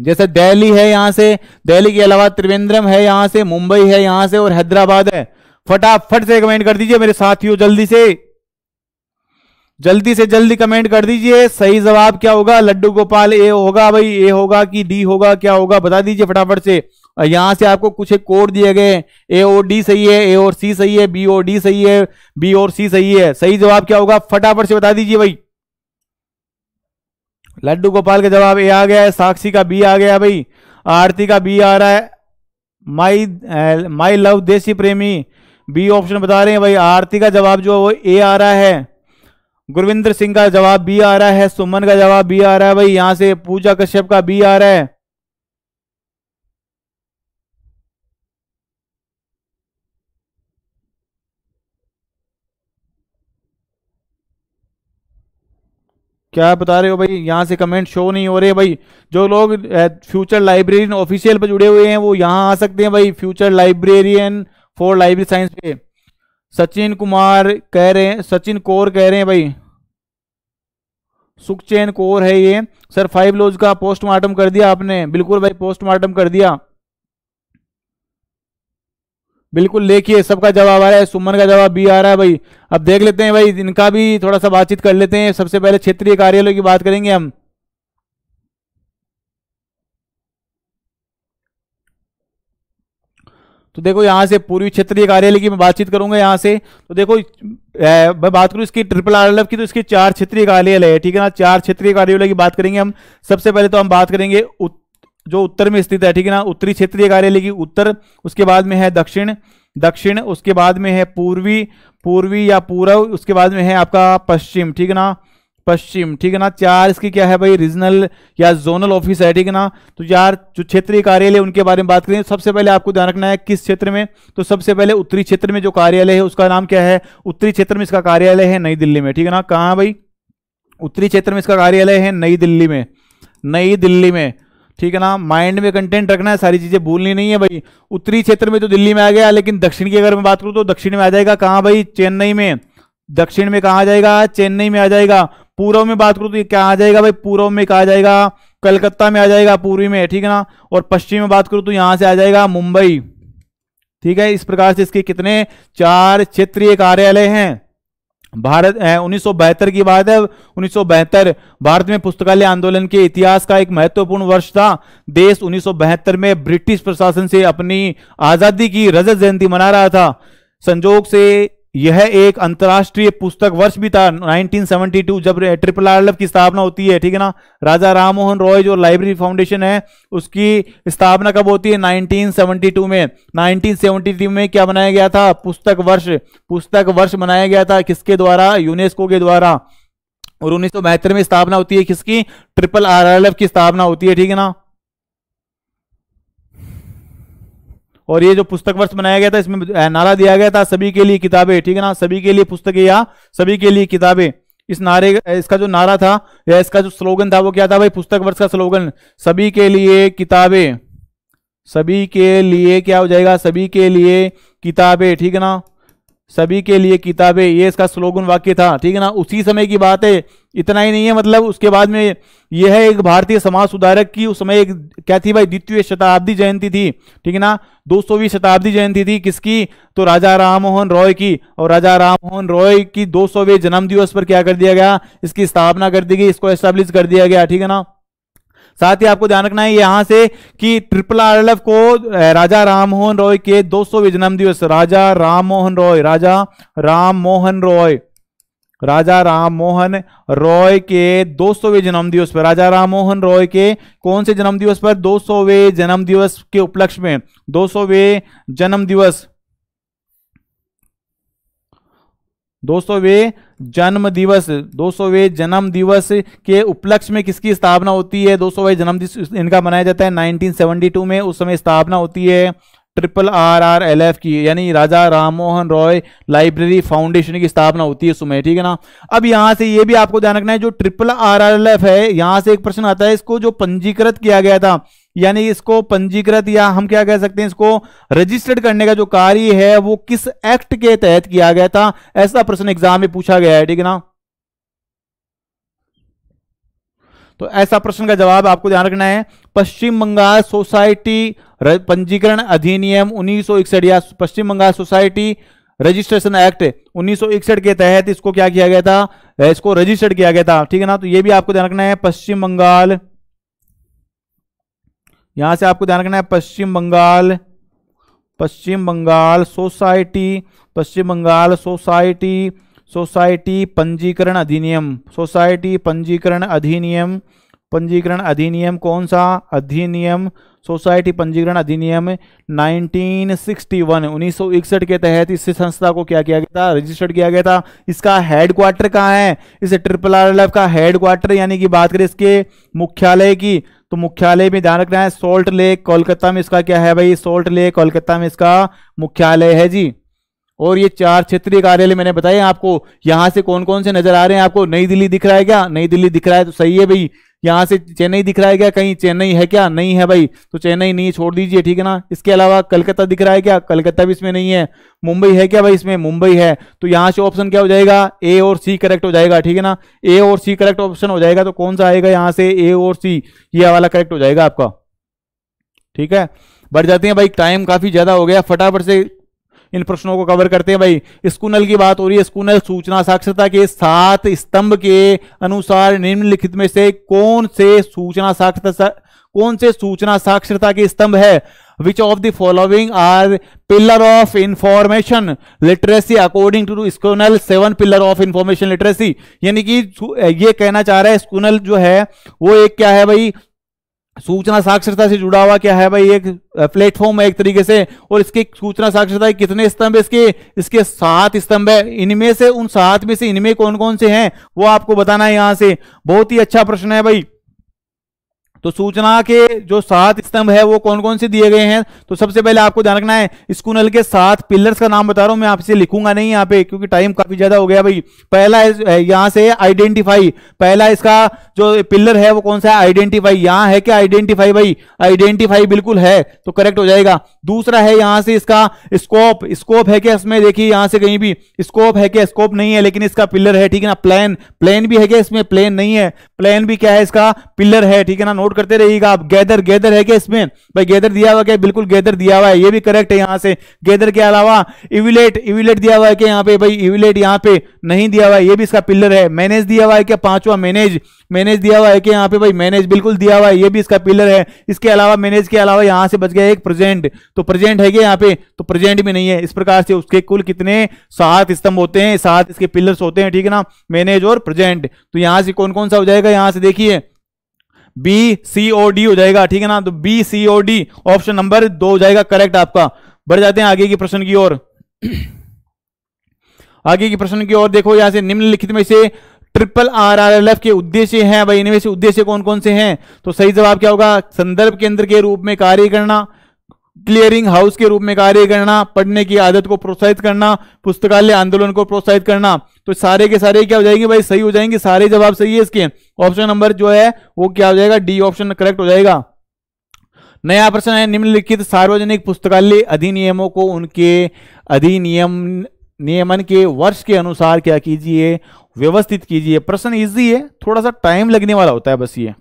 Speaker 1: जैसे दिल्ली है यहां से दिल्ली के अलावा त्रिवेंद्रम है यहां से मुंबई है यहां से और हैदराबाद है फटाफट से कमेंट कर दीजिए मेरे साथियों जल्दी से जल्दी से जल्दी कमेंट कर दीजिए सही जवाब क्या होगा लड्डू गोपाल ए होगा भाई ए होगा कि डी होगा क्या होगा बता दीजिए फटाफट से यहां से आपको कुछ एक कोड दिए गए ए और डी सही है ए और सी सही है बी और डी सही है बी और सी सही है सही जवाब क्या होगा फटाफट से बता दीजिए भाई लड्डू गोपाल का जवाब ए आ गया है साक्षी का बी आ गया भाई आरती का बी आ रहा है माई माई लव देसी प्रेमी बी ऑप्शन बता रहे हैं भाई आरती का जवाब जो है वो ए आ रहा है गुरविंदर सिंह का जवाब बी आ रहा है सुमन का जवाब बी आ रहा है भाई यहां से पूजा कश्यप का बी आ रहा है क्या बता रहे हो भाई यहाँ से कमेंट शो नहीं हो रहे भाई जो लोग फ्यूचर लाइब्रेरियन ऑफिशियल पर जुड़े हुए हैं वो यहाँ आ सकते हैं भाई future librarian for library science पे सचिन कुमार कह रहे हैं सचिन कौर कह रहे हैं भाई सुखचैन कौर है ये सर फाइव लोज का पोस्टमार्टम कर दिया आपने बिल्कुल भाई पोस्टमार्टम कर दिया बिल्कुल देखिए सबका जवाब आ रहा है सुमन का जवाब भी आ रहा है भाई अब देख लेते हैं भाई इनका भी थोड़ा सा बातचीत कर लेते हैं सबसे पहले क्षेत्रीय कार्यालय की बात करेंगे हम तो देखो यहाँ से पूर्वी क्षेत्रीय कार्यालय की मैं बातचीत करूंगा यहाँ से तो देखो मैं बात करूँ इसकी ट्रिपल आर की तो इसकी चार क्षेत्रीय कार्यालय है ठीक है ना चार क्षेत्रीय कार्यालय की बात करेंगे हम सबसे पहले तो हम बात करेंगे उत, जो उत्तर में स्थित है ठीक है ना उत्तरी क्षेत्रीय कार्यालय की उत्तर उसके बाद में है दक्षिण दक्षिण उसके बाद में है पूर्वी पूर्वी या पूर्व उसके बाद में है आपका पश्चिम ठीक है ना पश्चिम ठीक है ना चार इसकी क्या है भाई रीजनल या जोनल ऑफिस है ठीक है ना तो यार जो क्षेत्रीय कार्यालय उनके बारे में बात करें सबसे पहले आपको ध्यान रखना है किस क्षेत्र में तो सबसे पहले उत्तरी क्षेत्र में जो कार्यालय है उसका नाम क्या है उत्तरी क्षेत्र में इसका कार्यालय है नई दिल्ली में ठीक है ना कहा भाई उत्तरी क्षेत्र में इसका कार्यालय है नई दिल्ली में नई दिल्ली में ठीक है ना माइंड में कंटेंट रखना है सारी चीजें भूलनी नहीं है भाई उत्तरी क्षेत्र में तो दिल्ली में आ गया लेकिन दक्षिण की अगर मैं बात करूँ तो दक्षिण में आ जाएगा कहाँ भाई चेन्नई में दक्षिण में कहा जाएगा चेन्नई में आ जाएगा पूर्व में बात करूं तो ये क्या आ जाएगा भाई पूर्व में कहा जाएगा कलकत्ता में आ जाएगा पूर्वी में ठीक है ना और पश्चिम में बात करूं तो यहां से आ जाएगा मुंबई ठीक है इस प्रकार से इसके कितने चार क्षेत्रीय कार्यालय हैं भारत उन्नीस की बात है उन्नीस भारत में पुस्तकालय आंदोलन के इतिहास का एक महत्वपूर्ण वर्ष था देश उन्नीस में ब्रिटिश प्रशासन से अपनी आजादी की रजत जयंती मना रहा था संजोग से यह एक अंतर्राष्ट्रीय पुस्तक वर्ष भी था 1972 जब ट्रिपल आर एल की स्थापना होती है ठीक है ना राजा राम मोहन रॉय जो लाइब्रेरी फाउंडेशन है उसकी स्थापना कब होती है 1972 में 1973 में क्या बनाया गया था पुस्तक वर्ष पुस्तक वर्ष मनाया गया था किसके द्वारा यूनेस्को के द्वारा और उन्नीस में स्थापना होती है किसकी ट्रिपल आर की स्थापना होती है ठीक है ना और ये जो पुस्तक वर्ष मनाया गया था इसमें नारा दिया गया था सभी के लिए किताबें ठीक है ना सभी के लिए पुस्तकें या सभी के लिए किताबें इस नारे इसका जो नारा था या इसका जो स्लोगन था वो क्या था भाई पुस्तक वर्ष का स्लोगन सभी के लिए किताबें सभी के लिए क्या हो जाएगा सभी के लिए किताबें ठीक है ना सभी के लिए किताबें ये इसका स्लोगन वाक्य था ठीक है ना उसी समय की बात है इतना ही नहीं है मतलब उसके बाद में यह है एक भारतीय समाज सुधारक की उस समय एक क्या थी भाई द्वितीय शताब्दी जयंती थी ठीक है ना दो शताब्दी जयंती थी किसकी तो राजा राम मोहन रॉय की और राजा राम मोहन रॉय की दो सौवें जन्मदिवस पर क्या कर दिया गया इसकी स्थापना कर दी गई इसको एस्टेब्लिश कर दिया गया ठीक है ना साथ ही आपको ध्यान रखना है यहां से कि ट्रिपल आर एल एफ को राजा राममोहन रॉय के दो सौ जन्म दिवस राजा राम मोहन रॉय राजा राम मोहन रॉय राजा राम मोहन रॉय के 200वें जन्म दिवस पर राजा राम मोहन रॉय के कौन से जन्म दिवस पर 200वें जन्म दिवस के उपलक्ष्य में 200वें जन्म दिवस 200वें जन्म दिवस 200वें जन्म दिवस के उपलक्ष्य में किसकी स्थापना होती है 200वें जन्म दिवस इनका मनाया जाता है 1972 में उस समय स्थापना होती है triple R R L F की यानी राजा राम मोहन रॉय लाइब्रेरी फाउंडेशन की स्थापना होती है सुमे ठीक है ना अब यहां से ये भी आपको ध्यान रखना है जो triple R R L F है यहां से एक प्रश्न आता है इसको जो पंजीकृत किया गया था यानी इसको पंजीकृत या हम क्या कह सकते हैं इसको रजिस्टर्ड करने का जो कार्य है वो किस एक्ट के तहत किया गया था ऐसा प्रश्न एग्जाम में पूछा गया है ठीक है ना तो ऐसा प्रश्न का जवाब आपको ध्यान रखना है पश्चिम बंगाल सोसाइटी पंजीकरण अधिनियम उन्नीस या Paschim Bengal society registration act उन्नीस के तहत इसको क्या किया गया था इसको रजिस्टर्ड किया गया था ठीक है ना तो ये भी आपको ध्यान रखना है पश्चिम बंगाल यहां से आपको ध्यान रखना है Paschim Bengal Paschim Bengal society Paschim Bengal society society पंजीकरण अधिनियम सोसाइटी पंजीकरण अधिनियम पंजीकरण अधिनियम कौन सा अधिनियम सोसाइटी पंजीकरण अधिनियम 1961 1961 के तहत इस संस्था को क्या किया गया था रजिस्टर्ड किया गया था इसका हेडक्वार्टर कहाँ है इस ट्रिपल आर एल एफ का हेडक्वार्टर यानी कि बात करें इसके मुख्यालय की तो मुख्यालय में ध्यान रखना है सोल्ट लेक कोलकाता में इसका क्या है भाई सोल्ट लेक कोलकाता में इसका मुख्यालय है जी और ये चार क्षेत्रीय कार्यालय मैंने बताया आपको यहां से कौन कौन से नजर आ रहे हैं आपको नई दिल्ली दिख रहा है क्या नई दिल्ली दिख रहा है तो सही है भाई यहां से चेन्नई दिख रहा है क्या कहीं चेन्नई है क्या नहीं है भाई तो चेन्नई नहीं छोड़ दीजिए ठीक है ना इसके अलावा कलकत्ता दिख रहा है क्या कलकत्ता भी इसमें नहीं है मुंबई है क्या भाई इसमें मुंबई है तो यहां से ऑप्शन क्या हो जाएगा ए और सी करेक्ट हो जाएगा ठीक है ना ए और सी करेक्ट ऑप्शन हो जाएगा तो कौन सा आएगा यहां से ए और सी ये वाला करेक्ट हो जाएगा आपका ठीक है बढ़ जाते हैं भाई टाइम काफी ज्यादा हो गया फटाफट से इन प्रश्नों को कवर करते हैं भाई स्कूनल की बात हो रही है स्कूनल सूचना साक्षरता के सात स्तंभ के अनुसार निम्नलिखित में से कौन से सूचना साक्षरता सा, कौन से सूचना साक्षरता के स्तंभ है which of the following are pillar of information literacy according to SCONUL seven pillar of information literacy यानी कि ये कहना चाह रहा है स्कूनल जो है वो एक क्या है भाई सूचना साक्षरता से जुड़ा हुआ क्या है भाई एक प्लेटफॉर्म है एक तरीके से और इसके सूचना साक्षरता कितने स्तंभ है इसके इसके सात स्तंभ है इनमें से उन सात में से इनमें कौन कौन से हैं वो आपको बताना है यहां से बहुत ही अच्छा प्रश्न है भाई तो सूचना के जो सात स्तंभ है वो कौन कौन से दिए गए हैं तो सबसे पहले आपको ध्यान रखना है स्कूनल के सात पिलर्स का नाम बता रहा हूं मैं आपसे लिखूंगा नहीं यहाँ पे क्योंकि टाइम काफी ज्यादा हो गया भाई पहला यहां से आइडेंटिफाई पहला इसका जो पिलर है वो कौन सा है आइडेंटिफाई यहां है क्या आइडेंटिफाई भाई आइडेंटिफाई बिल्कुल है तो करेक्ट हो जाएगा दूसरा है यहां से इसका स्कोप स्कोप है क्या इसमें देखिए यहां से कहीं भी स्कोप है क्या स्कोप नहीं है लेकिन इसका पिलर है ठीक है ना प्लान प्लेन भी है क्या इसमें प्लेन नहीं है प्लेन भी क्या है इसका पिलर है ठीक है ना नोट आउट करते रहिएगा आप गैदर गैदर है क्या इसमें भाई गैदर दिया हुआ क्या बिल्कुल गैदर दिया हुआ है ये भी करेक्ट है यहाँ से गैदर के अलावा इविलेट इविलेट दिया हुआ है क्या यहाँ पे भाई इविलेट यहाँ पे नहीं दिया हुआ है ये भी इसका पिलर है मैनेज दिया हुआ है क्या पांचवा मैनेज मैनेज दिया हुआ है कि यहाँ पे भाई मैनेज बिल्कुल दिया हुआ है ये भी इसका पिलर है इसके अलावा मैनेज के अलावा यहाँ से बच गया एक प्रेजेंट तो प्रेजेंट है क्या यहाँ पे तो प्रेजेंट भी नहीं है इस प्रकार से उसके कुल कितने सात स्तंभ होते हैं सात इसके पिलर्स होते हैं ठीक है ना मैनेज और प्रेजेंट तो यहाँ से कौन कौन सा हो जाएगा यहाँ से देखिए बी सी ओ डी हो जाएगा ठीक है ना तो B C O D option number दो हो जाएगा करेक्ट आपका बढ़ जाते हैं आगे के प्रश्न की ओर आगे के प्रश्न की ओर देखो यहां से निम्नलिखित में से triple R R L F के उद्देश्य हैं भाई इनमें से उद्देश्य कौन कौन से हैं तो सही जवाब क्या होगा संदर्भ केंद्र के रूप में कार्य करना क्लियरिंग हाउस के रूप में कार्य करना पढ़ने की आदत को प्रोत्साहित करना पुस्तकालय आंदोलन को प्रोत्साहित करना तो सारे के सारे क्या हो जाएंगे भाई सही हो जाएंगे सारे जवाब सही है इसके ऑप्शन नंबर जो है वो क्या हो जाएगा डी ऑप्शन करेक्ट हो जाएगा नया प्रश्न है निम्नलिखित सार्वजनिक पुस्तकालय अधिनियमों को उनके अधिनियम नियमन के वर्ष के अनुसार क्या कीजिए व्यवस्थित कीजिए प्रश्न इजी है थोड़ा सा टाइम लगने वाला होता है बस ये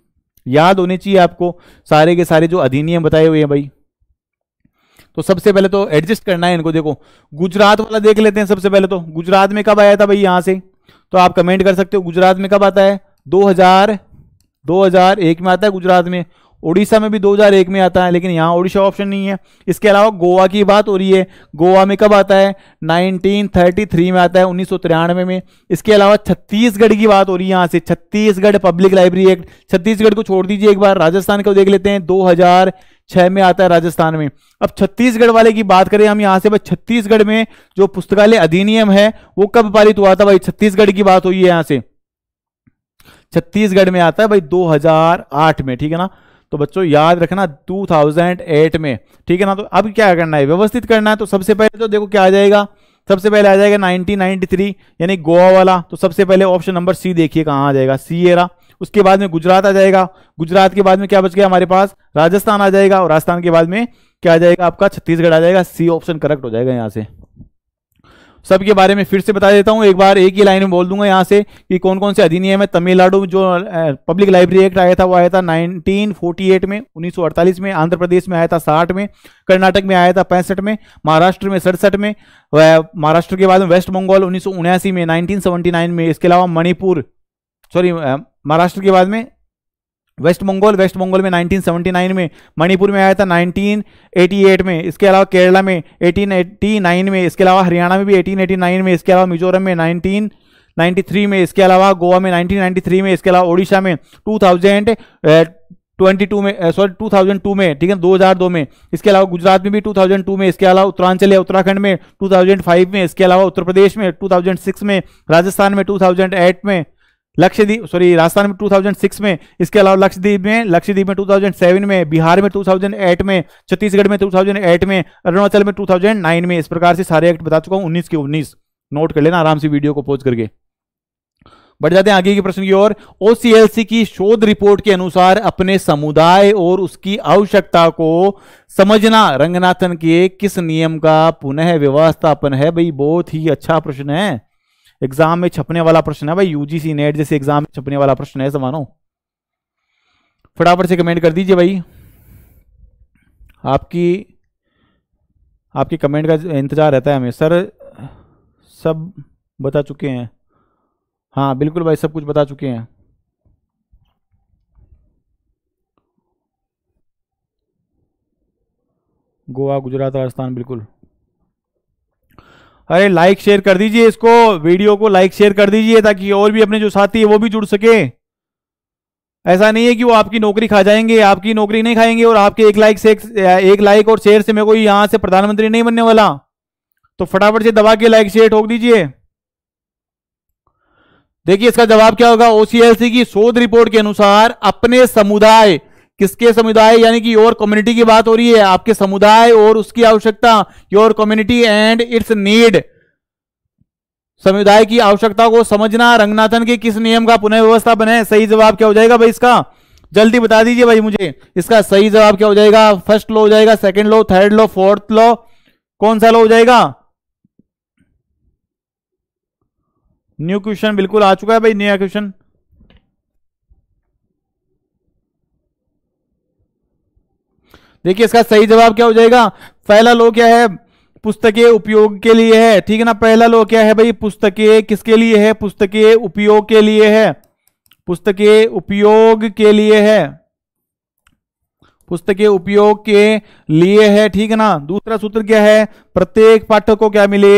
Speaker 1: याद होने चाहिए आपको सारे के सारे जो अधिनियम बताए हुए हैं भाई तो सबसे पहले तो एडजस्ट करना है इनको देखो गुजरात वाला देख लेते हैं सबसे पहले तो गुजरात में कब आया था भाई यहां से तो आप कमेंट कर सकते हो गुजरात में कब आता है 2000 2001 में आता है गुजरात में उड़ीसा में भी 2001 में आता है लेकिन यहाँ ओडिशा ऑप्शन नहीं है इसके अलावा गोवा की बात हो रही है गोवा में कब आता है 1933 में आता है उन्नीस में, में इसके अलावा छत्तीसगढ़ की बात हो रही है यहाँ से Chhattisgarh public library act Chhattisgarh को छोड़ दीजिए एक बार राजस्थान को देख लेते हैं हजार छह में आता है राजस्थान में अब छत्तीसगढ़ वाले की बात करें हम यहां से भाई छत्तीसगढ़ में जो पुस्तकालय अधिनियम है वो कब पारित हुआ था भाई छत्तीसगढ़ की बात हुई है यहां से छत्तीसगढ़ में आता है भाई 2008 में ठीक है ना तो बच्चों याद रखना 2008 में ठीक है ना तो अब क्या करना है व्यवस्थित करना है तो सबसे पहले तो देखो क्या आ जाएगा सबसे पहले आ जाएगा 1993 यानी गोवा वाला तो सबसे पहले ऑप्शन नंबर सी देखिए कहाँ आ जाएगा सी एरा उसके बाद में गुजरात आ जाएगा गुजरात के बाद में क्या बच गया हमारे पास राजस्थान आ जाएगा और राजस्थान के बाद में क्या आ जाएगा आपका छत्तीसगढ़ आ जाएगा सी ऑप्शन करेक्ट हो जाएगा यहाँ से सबके बारे में फिर से बता देता हूँ एक बार एक ही लाइन में बोल दूंगा यहाँ से कि कौन कौन से अधिनियम है तमिलनाडु जो पब्लिक लाइब्रेरी एक्ट आया था वो आया था 1948 में 1948 में आंध्र प्रदेश में आया था साठ में कर्नाटक में आया था पैंसठ में महाराष्ट्र में सड़सठ में महाराष्ट्र के बाद में वेस्ट बंगाल उन्नीस में नाइनटीन में इसके अलावा मणिपुर सॉरी महाराष्ट्र के बाद में वेस्ट बंगाल वेस्ट बंगाल में 1979 में मणिपुर में आया था 1988 में इसके अलावा केरला में 1889 में इसके अलावा हरियाणा में भी 1889 में इसके अलावा मिजोरम में 19 93 में इसके अलावा गोवा में 1993 में इसके अलावा ओडिशा में 2022 22 में सॉरी 2002 में ठीक है 2002 में इसके अलावा गुजरात में भी 2002 में इसके अलावा उत्तरांचल या उत्तराखंड में 2005 में इसके अलावा उत्तर प्रदेश में 2006 में राजस्थान में 2008 में लक्षद्वीप सॉरी राजस्थान में 2006 में इसके अलावा लक्षद्वीप में लक्षद्वीप में 2007 में बिहार में 2008 में छत्तीसगढ़ में 2008 में अरुणाचल में 2009 में इस प्रकार से सारे एक्ट बता चुका हूं उन्नीस के 19 नोट कर लेना आराम से वीडियो को पोज करके बढ़ जाते हैं आगे के प्रश्न की ओर ओसीएलसी की शोध रिपोर्ट के अनुसार अपने समुदाय और उसकी आवश्यकता को समझना रंगनाथन के किस नियम का पुनः व्यवस्थापन है भाई बहुत ही अच्छा प्रश्न है एग्जाम में छपने वाला प्रश्न है भाई यूजीसी नेट जैसे एग्जाम में छपने वाला प्रश्न है समानो फटाफट से कमेंट कर दीजिए भाई आपकी आपके कमेंट का इंतज़ार रहता है हमें सर सब बता चुके हैं हाँ बिल्कुल भाई सब कुछ बता चुके हैं गोवा गुजरात राजस्थान बिल्कुल अरे लाइक शेयर कर दीजिए इसको वीडियो को लाइक शेयर कर दीजिए ताकि और भी अपने जो साथी है वो भी जुड़ सके ऐसा नहीं है कि वो आपकी नौकरी खा जाएंगे आपकी नौकरी नहीं खाएंगे और आपके एक लाइक से एक लाइक और शेयर से मेरे को यहां से प्रधानमंत्री नहीं बनने वाला तो फटाफट से दबा के लाइक शेयर ठोक दीजिए देखिए इसका जवाब क्या होगा ओसीएलसी की शोध रिपोर्ट के अनुसार अपने समुदाय किसके समुदाय यानी कि योर कम्युनिटी की बात हो रही है आपके समुदाय और उसकी आवश्यकता your community and its need समुदाय की आवश्यकता को समझना रंगनाथन के किस नियम का पुनः व्यवस्था बने सही जवाब क्या हो जाएगा भाई इसका जल्दी बता दीजिए भाई मुझे इसका सही जवाब क्या हो जाएगा फर्स्ट लो हो जाएगा second law third law fourth law कौन सा लो हो जाएगा न्यू क्वेश्चन बिल्कुल आ चुका है भाई नया क्वेश्चन देखिए इसका सही जवाब क्या हो जाएगा पहला लो क्या है पुस्तकें उपयोग के लिए है ठीक है ना पहला लो क्या है भाई पुस्तके किसके लिए है पुस्तकें उपयोग के लिए है पुस्तकें उपयोग के लिए है पुस्तकें उपयोग के लिए है ठीक है ना दूसरा सूत्र क्या है प्रत्येक पाठक को क्या मिले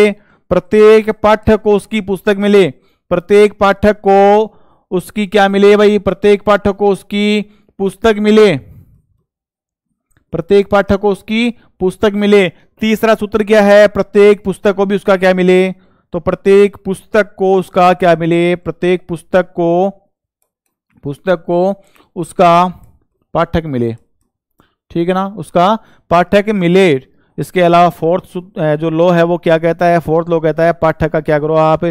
Speaker 1: प्रत्येक पाठक को उसकी पुस्तक मिले प्रत्येक पाठक को उसकी क्या मिले भाई प्रत्येक पाठक को उसकी पुस्तक मिले प्रत्येक पाठक को उसकी पुस्तक मिले तीसरा सूत्र क्या है प्रत्येक पुस्तक को भी उसका क्या मिले तो प्रत्येक पुस्तक को उसका क्या मिले प्रत्येक पुस्तक को पुस्तक को उसका पाठक मिले ठीक है ना उसका पाठक मिले इसके अलावा फोर्थ जो लॉ है वो क्या कहता है फोर्थ लॉ कहता है पाठक का क्या करो आप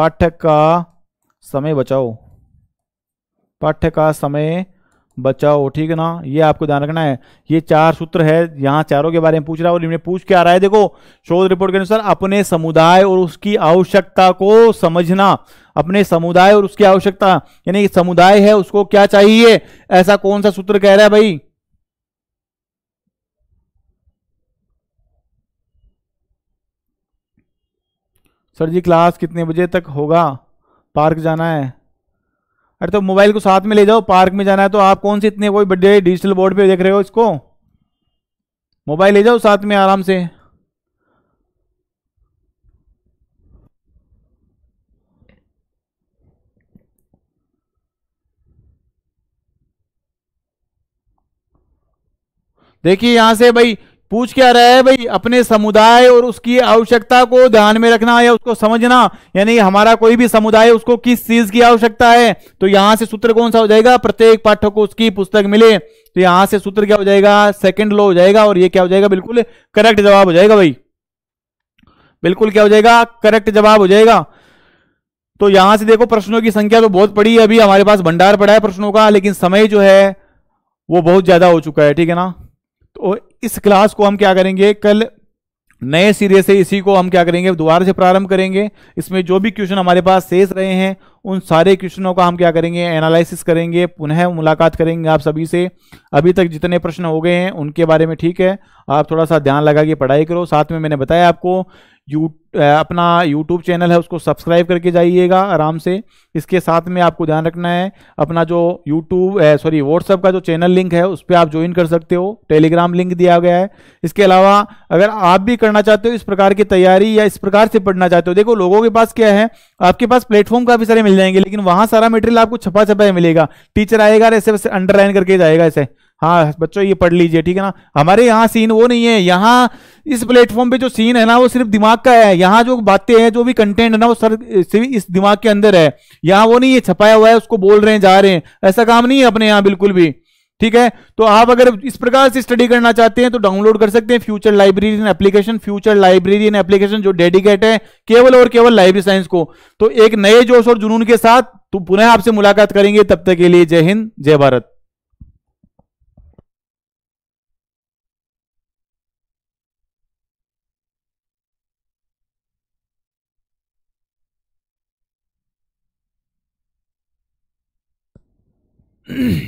Speaker 1: पाठक का समय बचाओ पाठक का समय बचाओ ठीक है ना ये आपको ध्यान रखना है ये चार सूत्र है यहाँ चारों के बारे में पूछ रहा है और इन्हें पूछ के आ रहा है देखो शोध रिपोर्ट के अनुसार अपने समुदाय और उसकी आवश्यकता को समझना अपने समुदाय और उसकी आवश्यकता यानी समुदाय है उसको क्या चाहिए ऐसा कौन सा सूत्र कह रहा है भाई सर जी क्लास कितने बजे तक होगा पार्क जाना है अरे तो मोबाइल को साथ में ले जाओ पार्क में जाना है तो आप कौन से इतने कोई बड़े डिजिटल बोर्ड पे देख रहे हो इसको मोबाइल ले जाओ साथ में आराम से देखिए यहां से भाई पूछ क्या रहा है भाई अपने समुदाय और उसकी आवश्यकता को ध्यान में रखना या उसको समझना यानी हमारा कोई भी समुदाय उसको किस चीज की आवश्यकता है तो यहां से सूत्र कौन सा हो जाएगा प्रत्येक पाठक को उसकी पुस्तक मिले तो यहां से सूत्र क्या हो जाएगा सेकंड लो हो जाएगा और ये क्या हो जाएगा बिल्कुल करेक्ट जवाब हो जाएगा भाई बिल्कुल क्या हो जाएगा करेक्ट जवाब हो जाएगा तो यहां से देखो प्रश्नों की संख्या तो बहुत पड़ी है अभी हमारे पास भंडार पड़ा है प्रश्नों का लेकिन समय जो है वो बहुत ज्यादा हो चुका है ठीक है ना तो इस क्लास को हम क्या करेंगे कल नए सिरे से इसी को हम क्या करेंगे दोबारा से प्रारंभ करेंगे इसमें जो भी क्वेश्चन हमारे पास शेष रहे हैं उन सारे क्वेश्चनों का हम क्या करेंगे एनालिसिस करेंगे पुनः मुलाकात करेंगे आप सभी से अभी तक जितने प्रश्न हो गए हैं उनके बारे में ठीक है आप थोड़ा सा ध्यान लगा के पढ़ाई करो साथ में मैंने बताया आपको यू अपना यूट्यूब चैनल है उसको सब्सक्राइब करके जाइएगा आराम से इसके साथ में आपको ध्यान रखना है अपना जो यूट्यूब सॉरी व्हाट्सअप का जो चैनल लिंक है उस पर आप ज्वाइन कर सकते हो टेलीग्राम लिंक दिया गया है इसके अलावा अगर आप भी करना चाहते हो इस प्रकार की तैयारी या इस प्रकार से पढ़ना चाहते हो देखो लोगों के पास क्या है आपके पास प्लेटफॉर्म काफी सारे मिल जाएंगे लेकिन वहां सारा मेटेरियल आपको छपा छपा मिलेगा टीचर आएगा ऐसे वैसे अंडरलाइन करके जाएगा ऐसे हाँ बच्चों ये पढ़ लीजिए ठीक है ना हमारे यहाँ सीन वो नहीं है यहाँ इस प्लेटफॉर्म पे जो सीन है ना वो सिर्फ दिमाग का है यहाँ जो बातें हैं जो भी कंटेंट है ना वो सर सिर्फ इस दिमाग के अंदर है यहाँ वो नहीं है छपाया हुआ है उसको बोल रहे हैं जा रहे हैं ऐसा काम नहीं है अपने यहाँ बिल्कुल भी ठीक है तो आप अगर इस प्रकार से स्टडी करना चाहते हैं तो डाउनलोड कर सकते हैं future library in application future library in application जो डेडिकेट है केवल और केवल लाइब्रेरी साइंस को तो एक नए जोश और जुनून के साथ तो पुनः आपसे मुलाकात करेंगे तब तक के लिए जय हिंद जय भारत mm